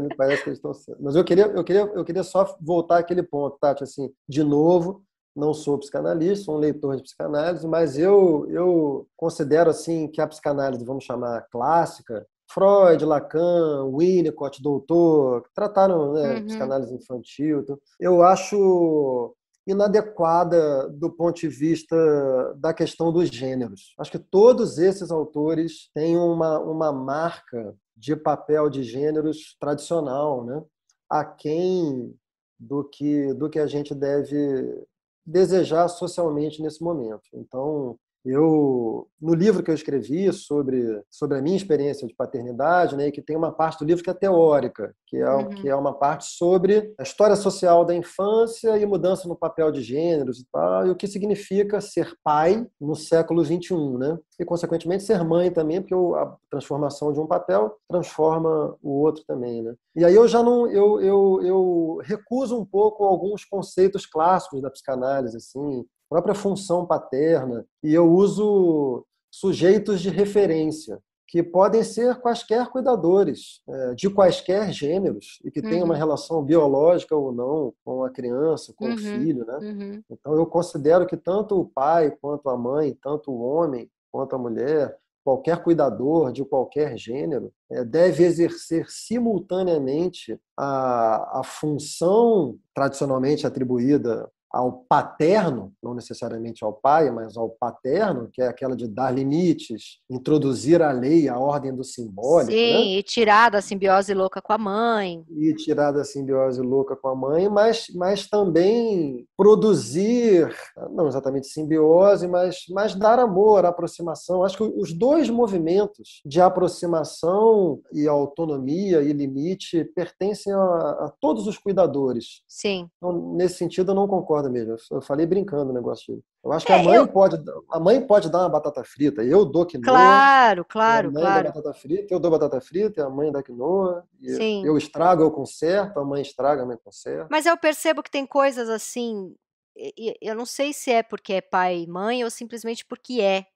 Me parece que eles estão. Mas eu queria, eu queria, eu queria só voltar àquele ponto, Tati, assim, de novo, não sou psicanalista, sou um leitor de psicanálise, mas eu, eu considero assim que a psicanálise, vamos chamar clássica, Freud, Lacan, Winnicott, Doutor, trataram né, uhum. psicanálise infantil. Então, eu acho inadequada do ponto de vista da questão dos gêneros. Acho que todos esses autores têm uma, uma marca de papel de gêneros tradicional, né? a quem do que do que a gente deve desejar socialmente nesse momento. Então, eu, no livro que eu escrevi sobre, sobre a minha experiência de paternidade, né, que tem uma parte do livro que é teórica, que é, uhum. que é uma parte sobre a história social da infância e mudança no papel de gêneros e tal, e o que significa ser pai no século XXI, né? E, consequentemente, ser mãe também, porque a transformação de um papel transforma o outro também, né? E aí eu já não, eu, eu, eu recuso um pouco alguns conceitos clássicos da psicanálise, assim, própria função paterna, e eu uso sujeitos de referência, que podem ser quaisquer cuidadores, é, de quaisquer gêneros, e que uhum. têm uma relação biológica ou não com a criança, com uhum. o filho. Né? Uhum. Então, eu considero que tanto o pai, quanto a mãe, tanto o homem, quanto a mulher, qualquer cuidador de qualquer gênero, é, deve exercer simultaneamente a, a função tradicionalmente atribuída ao paterno, não necessariamente ao pai, mas ao paterno, que é aquela de dar limites, introduzir a lei, a ordem do simbólico. Sim, né? e tirar da simbiose louca com a mãe. E tirar da simbiose louca com a mãe, mas, mas também produzir, não exatamente simbiose, mas, mas dar amor, aproximação. Acho que os dois movimentos de aproximação e autonomia e limite pertencem a, a todos os cuidadores. Sim. Então, nesse sentido, eu não concordo concorda mesmo. Eu falei brincando o negócio Eu acho que é, a mãe eu... pode, a mãe pode dar uma batata frita. Eu dou quinoa. Claro, claro, a mãe claro. Dá batata frita, eu dou batata frita, a mãe dá quinoa. Sim. Eu estrago, eu conserto, a mãe estraga, a mãe conserta. Mas eu percebo que tem coisas assim. Eu não sei se é porque é pai e mãe ou simplesmente porque é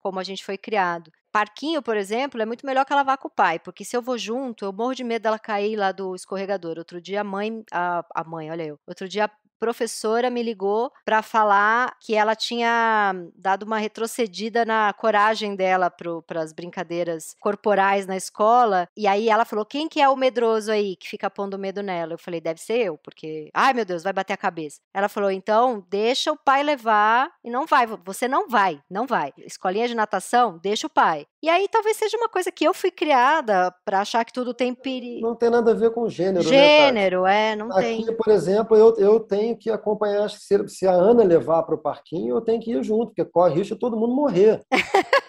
como a gente foi criado. Parquinho, por exemplo, é muito melhor que ela vá com o pai, porque se eu vou junto, eu morro de medo dela cair lá do escorregador. Outro dia a mãe, a, a mãe, olha eu, outro dia professora me ligou para falar que ela tinha dado uma retrocedida na coragem dela para as brincadeiras corporais na escola. E aí ela falou: quem que é o medroso aí que fica pondo medo nela? Eu falei: deve ser eu, porque, ai meu Deus, vai bater a cabeça. Ela falou: então deixa o pai levar e não vai, você não vai, não vai. Escolinha de natação, deixa o pai. E aí talvez seja uma coisa que eu fui criada para achar que tudo tem perigo. Não tem nada a ver com gênero. Né, gênero, né, é, não Aqui, tem. Aqui, por exemplo, eu, eu tenho tenho que acompanhar se, se a Ana levar para o parquinho, eu tenho que ir junto, porque corre risco de todo mundo morrer. <laughs>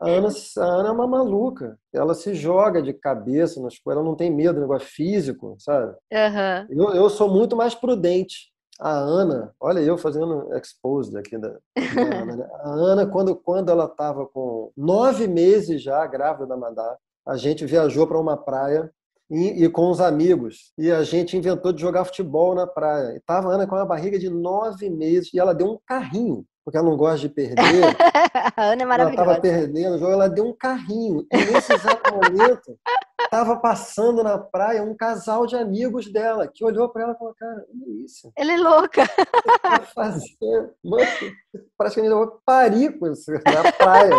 A Ana, a Ana, é uma maluca. Ela se joga de cabeça nas coisas, ela não tem medo, negócio físico, sabe? Uhum. Eu, eu sou muito mais prudente. A Ana, olha eu fazendo exposed aqui da, da Ana. Né? A Ana, quando, quando ela estava com nove meses já, grávida da Madá, a gente viajou para uma praia e, e, com os amigos. E a gente inventou de jogar futebol na praia. E tava a Ana com uma barriga de nove meses e ela deu um carrinho, porque ela não gosta de perder. <laughs> a Ana é maravilhosa. Ela tava perdendo o jogo, ela deu um carrinho. E nesse exato momento, tava passando na praia um casal de amigos dela, que olhou para ela e falou, cara, é isso. Ela é louca. O que tá fazendo? Mano, parece que eu vou parir com isso na praia.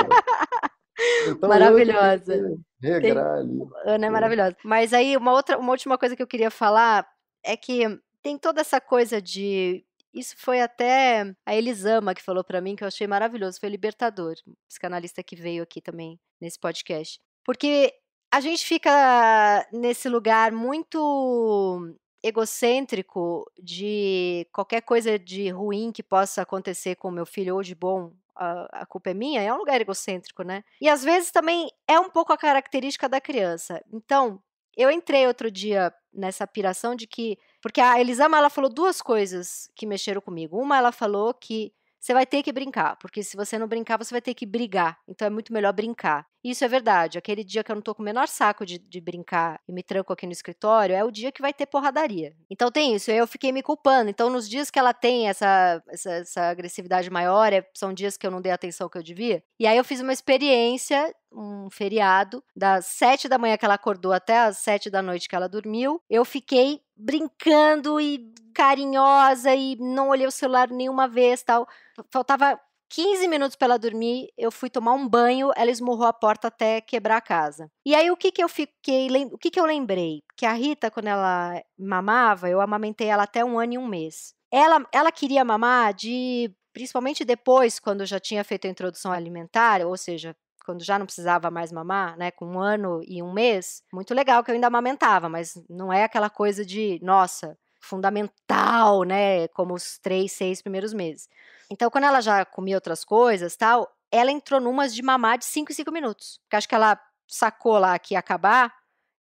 Então, maravilhosa. Regrar ali. Ana é né? maravilhosa. Mas aí, uma, outra, uma última coisa que eu queria falar é que tem toda essa coisa de isso foi até a Elisama que falou para mim que eu achei maravilhoso, foi libertador, psicanalista que veio aqui também nesse podcast. Porque a gente fica nesse lugar muito egocêntrico de qualquer coisa de ruim que possa acontecer com meu filho ou de bom a, culpa é minha, é um lugar egocêntrico, né? E às vezes também é um pouco a característica da criança. Então, eu entrei outro dia nessa piração de que. Porque a Elisama, ela falou duas coisas que mexeram comigo. Uma, ela falou que você vai ter que brincar, porque se você não brincar, você vai ter que brigar. Então é muito melhor brincar. Isso é verdade. Aquele dia que eu não tô com o menor saco de, de brincar e me tranco aqui no escritório, é o dia que vai ter porradaria. Então tem isso. Eu fiquei me culpando. Então nos dias que ela tem essa, essa, essa agressividade maior, é, são dias que eu não dei a atenção que eu devia. E aí eu fiz uma experiência um feriado, das sete da manhã que ela acordou até as sete da noite que ela dormiu, eu fiquei brincando e carinhosa e não olhei o celular nenhuma vez, tal. Faltava 15 minutos para ela dormir, eu fui tomar um banho, ela esmurrou a porta até quebrar a casa. E aí o que que eu fiquei, o que que eu lembrei? Que a Rita quando ela mamava, eu amamentei ela até um ano e um mês. Ela, ela queria mamar de principalmente depois, quando já tinha feito a introdução alimentar, ou seja, quando já não precisava mais mamar, né, com um ano e um mês, muito legal que eu ainda amamentava, mas não é aquela coisa de, nossa, fundamental, né, como os três, seis primeiros meses. Então, quando ela já comia outras coisas, tal, ela entrou numas de mamar de cinco em cinco minutos, porque acho que ela sacou lá que ia acabar,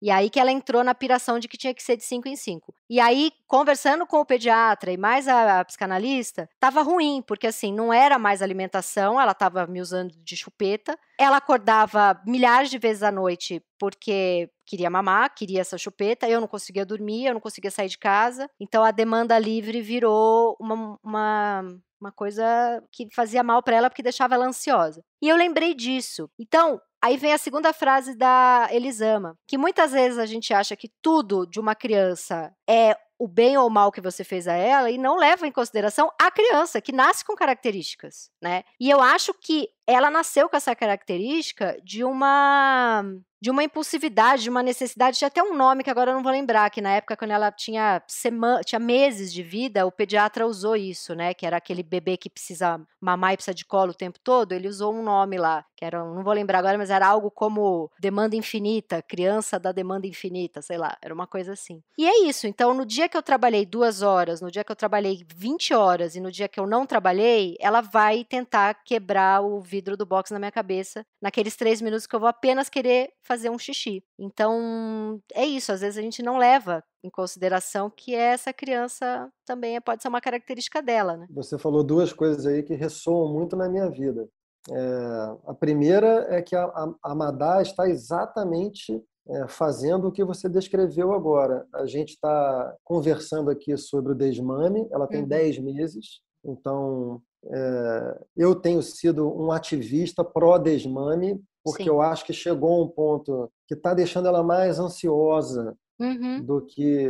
e aí que ela entrou na piração de que tinha que ser de 5 em 5. E aí, conversando com o pediatra e mais a, a psicanalista, tava ruim, porque assim, não era mais alimentação, ela tava me usando de chupeta. Ela acordava milhares de vezes à noite porque queria mamar, queria essa chupeta, eu não conseguia dormir, eu não conseguia sair de casa. Então a demanda livre virou uma, uma uma coisa que fazia mal para ela porque deixava ela ansiosa. E eu lembrei disso. Então, aí vem a segunda frase da Elisama, que muitas vezes a gente acha que tudo de uma criança é o bem ou o mal que você fez a ela e não leva em consideração a criança que nasce com características, né? E eu acho que ela nasceu com essa característica de uma de uma impulsividade, de uma necessidade, tinha até um nome que agora eu não vou lembrar, que na época quando ela tinha semana, tinha meses de vida, o pediatra usou isso, né, que era aquele bebê que precisa mamar e precisa de colo o tempo todo, ele usou um nome lá, que era, não vou lembrar agora, mas era algo como demanda infinita, criança da demanda infinita, sei lá, era uma coisa assim. E é isso, então no dia que eu trabalhei duas horas, no dia que eu trabalhei 20 horas e no dia que eu não trabalhei, ela vai tentar quebrar o vidro do box na minha cabeça naqueles três minutos que eu vou apenas querer fazer um xixi. Então, é isso, às vezes a gente não leva em consideração que essa criança também é, pode ser uma característica dela. Né? Você falou duas coisas aí que ressoam muito na minha vida. É, a primeira é que a, a, a Madá está exatamente é, fazendo o que você descreveu agora. A gente está conversando aqui sobre o desmame, ela tem uhum. 10 meses, então, é, eu tenho sido um ativista pró-desmame, porque Sim. eu acho que chegou um ponto que está deixando ela mais ansiosa uhum. do que.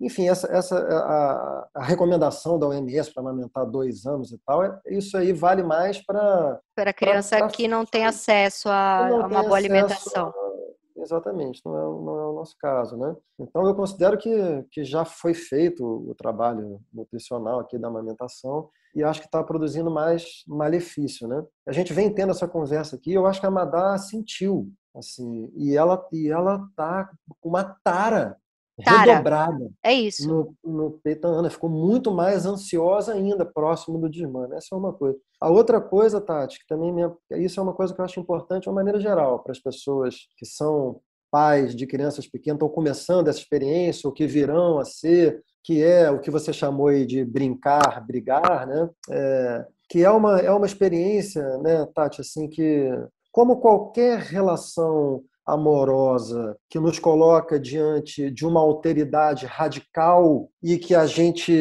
Enfim, essa, essa a, a recomendação da OMS para amamentar dois anos e tal, é, isso aí vale mais para. Para criança pra, pra, que não tem acesso a, a uma boa alimentação. A, Exatamente, não é, não é o nosso caso, né? Então, eu considero que, que já foi feito o trabalho nutricional aqui da amamentação e acho que está produzindo mais malefício, né? A gente vem tendo essa conversa aqui, eu acho que a Madá sentiu, assim, e ela e ela tá com uma tara Cara, redobrada é isso. No, no peito da Ana. Ficou muito mais ansiosa ainda, próximo do desmano. Né? Essa é uma coisa. A outra coisa, Tati, que também minha, isso é uma coisa que eu acho importante de é uma maneira geral para as pessoas que são pais de crianças pequenas, estão começando essa experiência, o que virão a ser, que é o que você chamou de brincar, brigar, né? É, que é uma, é uma experiência, né, Tati, assim, que como qualquer relação amorosa que nos coloca diante de uma alteridade radical e que a gente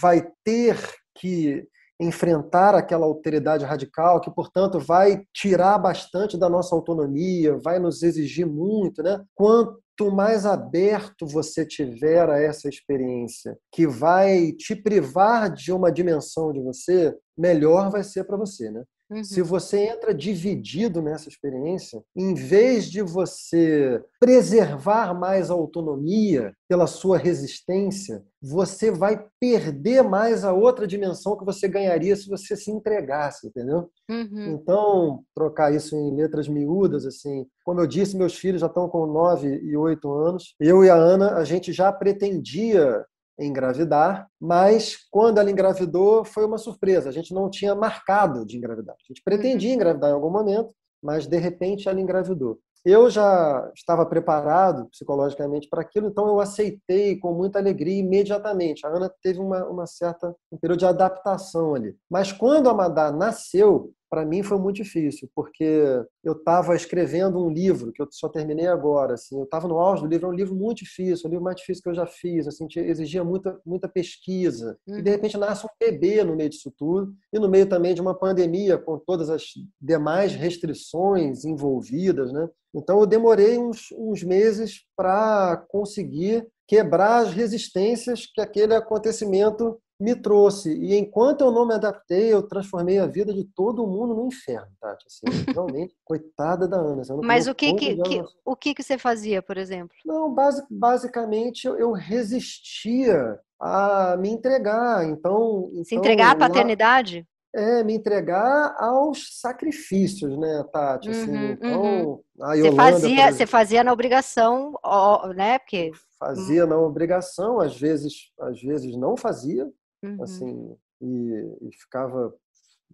vai ter que enfrentar aquela alteridade radical, que, portanto, vai tirar bastante da nossa autonomia, vai nos exigir muito, né? Quanto mais aberto você tiver a essa experiência, que vai te privar de uma dimensão de você, melhor vai ser para você, né? Se uhum. você entra dividido nessa experiência, em vez de você preservar mais a autonomia pela sua resistência, você vai perder mais a outra dimensão que você ganharia se você se entregasse, entendeu? Uhum. Então, trocar isso em letras miúdas, assim, como eu disse, meus filhos já estão com 9 e 8 anos. Eu e a Ana, a gente já pretendia engravidar, mas quando ela engravidou foi uma surpresa. A gente não tinha marcado de engravidar. A gente pretendia uhum. engravidar em algum momento, mas de repente ela engravidou. Eu já estava preparado psicologicamente para aquilo, então eu aceitei com muita alegria imediatamente. A Ana teve uma, uma certa um período de adaptação ali. Mas quando a Madá nasceu, para mim foi muito difícil, porque eu estava escrevendo um livro que eu só terminei agora, assim, eu estava no auge do livro, é um livro muito difícil, é o um livro mais difícil que eu já fiz, assim, exigia muita, muita pesquisa. Uhum. E de uhum. repente nasce um bebê no meio disso tudo e no meio também de uma pandemia com todas as demais restrições envolvidas, né? Então eu demorei uns, uns meses para conseguir quebrar as resistências que aquele acontecimento me trouxe. E enquanto eu não me adaptei, eu transformei a vida de todo mundo no inferno, Tati. Assim, <laughs> realmente, coitada da Ana. Mas o que que, que o que que você fazia, por exemplo? Não, basic, basicamente eu, eu resistia a me entregar. Então, então se entregar à paternidade? É, me entregar aos sacrifícios, né, Tati? Assim, uhum, assim, então, uhum. a Yolanda, você, fazia, você fazia na obrigação, ó, né? Porque... Fazia na obrigação, às vezes, às vezes não fazia, Uhum. Assim, e, e ficava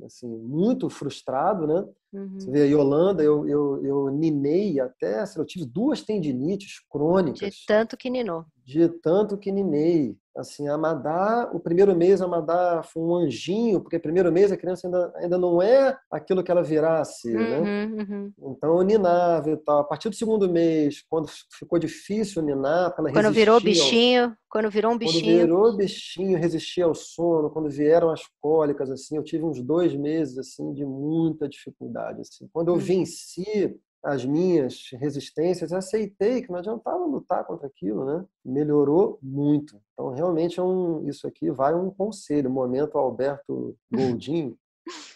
assim muito frustrado, né? Uhum. Você vê aí, Holanda, eu, eu, eu ninei até, eu tive duas tendinites crônicas. De tanto que ninou. De tanto que ninei. Assim, a madar o primeiro mês a madar foi um anjinho, porque primeiro mês a criança ainda, ainda não é aquilo que ela virá né? uhum, né? Uhum. Então eu ninava e tal. A partir do segundo mês, quando ficou difícil ninar, ela Quando virou bichinho, ao... quando virou um bichinho. Quando virou bichinho, resistia ao sono. Quando vieram as cólicas, assim, eu tive uns dois meses, assim, de muita dificuldade Assim. Quando eu uhum. venci as minhas resistências, aceitei que não adiantava lutar contra aquilo, né? Melhorou muito. Então, realmente, é um, isso aqui vai um conselho. Momento Alberto <laughs> Goldin.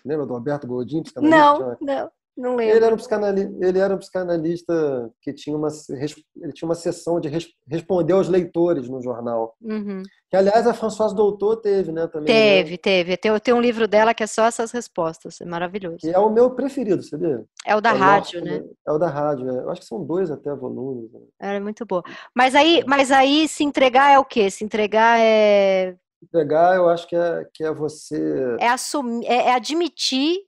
Lembra do Alberto Goldin? Não, não. Não lembro. Ele era um psicanalista, ele era um psicanalista que tinha uma, ele tinha uma sessão de res, responder aos leitores no jornal. Uhum. Que, aliás, a Françoise Doutor teve, né? Também, né? teve, né? teve. Tem, tem um livro dela que é só essas respostas. É maravilhoso. Que é o meu preferido, você vê É o da é rádio, nosso, né? É o da rádio. É. Eu acho que são dois até volumes. Né? Era é muito boa. Mas aí, mas aí se entregar é o quê? Se entregar é. Entregar, eu acho que é, que é você. É assumir, é, é admitir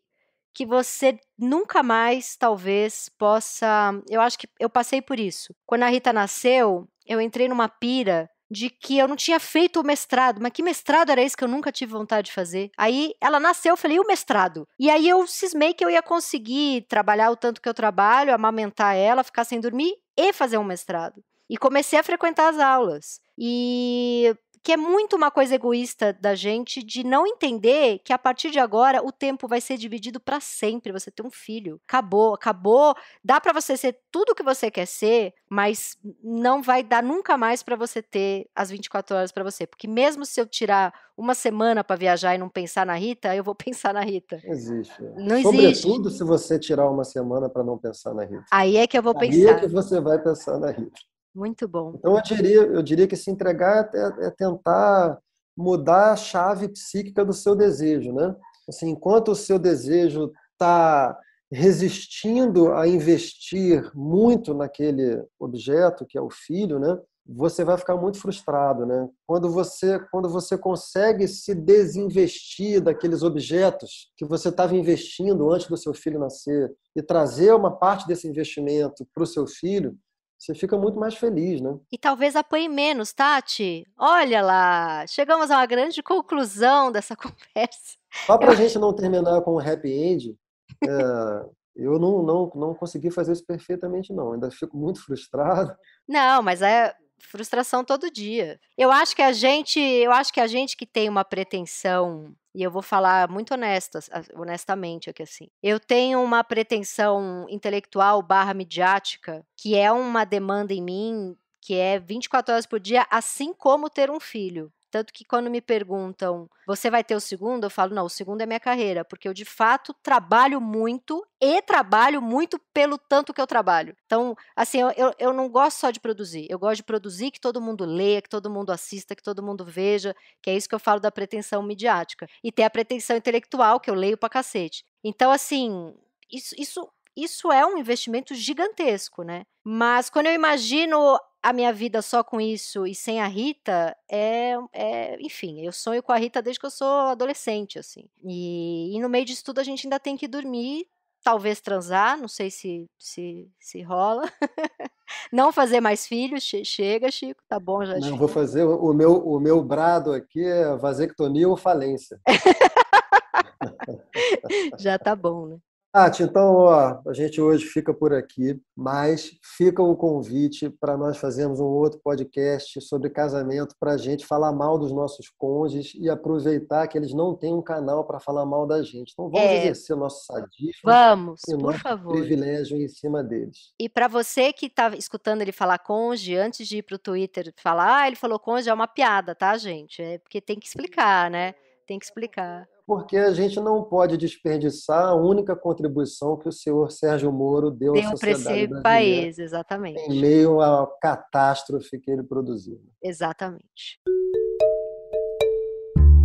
que você nunca mais, talvez, possa. Eu acho que eu passei por isso. Quando a Rita nasceu, eu entrei numa pira de que eu não tinha feito o mestrado, mas que mestrado era esse que eu nunca tive vontade de fazer? Aí ela nasceu, eu falei, e o mestrado? E aí eu cismei que eu ia conseguir trabalhar o tanto que eu trabalho, amamentar ela, ficar sem dormir e fazer um mestrado. E comecei a frequentar as aulas. E que é muito uma coisa egoísta da gente de não entender que a partir de agora o tempo vai ser dividido para sempre. Você tem um filho, acabou, acabou. Dá para você ser tudo o que você quer ser, mas não vai dar nunca mais para você ter as 24 horas para você, porque mesmo se eu tirar uma semana para viajar e não pensar na Rita, eu vou <laughs> pensar na Rita. Existe. É. Não Sobretudo existe. Sobretudo se você tirar uma semana para não pensar na Rita. Aí é que eu vou Aí é pensar. Aí é que você vai pensar na Rita. Muito bom. Então, eu diria, eu diria que se entregar é, é, é tentar mudar a chave psíquica do seu desejo, né? Assim, enquanto o seu desejo está resistindo a investir muito naquele objeto que é o filho, né? Você vai ficar muito frustrado, né? Quando você quando você consegue se desinvestir daqueles objetos que você estava investindo antes do seu filho nascer e trazer uma parte desse investimento para o seu filho, você fica muito mais feliz, né? E talvez apanhe menos, Tati. Olha lá, chegamos a uma grande conclusão dessa <laughs> conversa. Só para a gente não terminar com o happy end, é, eu não, não, não consegui fazer isso perfeitamente, não. Ainda fico muito frustrado. Não, mas é, frustração todo dia. Eu acho que a gente, eu acho que a gente que tem uma pretensão e eu vou falar muito honesta, honestamente aqui assim. Eu tenho uma pretensão intelectual barra midiática, que é uma demanda em mim que é 24 horas por dia, assim como ter um filho. Tanto que quando me perguntam, você vai ter o segundo? Eu falo, não, o segundo é minha carreira, porque eu de fato trabalho muito e trabalho muito pelo tanto que eu trabalho. Então, assim, eu, eu não gosto só de produzir, eu gosto de produzir que todo mundo leia, que todo mundo assista, que todo mundo veja, que é isso que eu falo da pretensão midiática. E tem a pretensão intelectual, que eu leio pra cacete. Então, assim, isso, isso, isso é um investimento gigantesco, né? Mas quando eu imagino a minha vida só com isso e sem a Rita é, é, enfim, eu sonho com a Rita desde que eu sou adolescente, assim. E, e no meio disso tudo a gente ainda tem que dormir, talvez transar, não sei se se, se rola. <laughs> não fazer mais filhos, chega, Chico, tá bom já. Não, Chico. vou fazer o meu o meu brado aqui é vasectomia ou falência. <laughs> já tá bom, né? Tati, então, ó, a gente hoje fica por aqui, mas fica o convite para nós fazermos um outro podcast sobre casamento para a gente falar mal dos nossos cônjuges e aproveitar que eles não têm um canal para falar mal da gente. Então, vamos é, exercer nosso sadismo vamos, e por favor. privilégio em cima deles. E para você que está escutando ele falar cônjuge, antes de ir para o Twitter falar, ah, ele falou cônjuge, é uma piada, tá, gente? É porque tem que explicar, né? Tem que explicar porque a gente não pode desperdiçar a única contribuição que o senhor Sérgio Moro deu, deu à sociedade um esse país, exatamente. Em meio à catástrofe que ele produziu. Exatamente.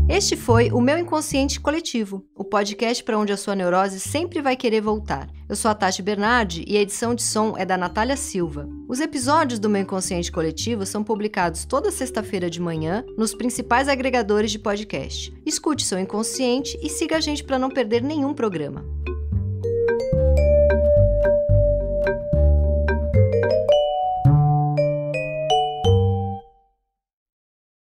Este foi o Meu Inconsciente Coletivo, o podcast para onde a sua neurose sempre vai querer voltar. Eu sou a Tati Bernardi e a edição de som é da Natália Silva. Os episódios do Meu Inconsciente Coletivo são publicados toda sexta-feira de manhã nos principais agregadores de podcast. Escute seu inconsciente e siga a gente para não perder nenhum programa.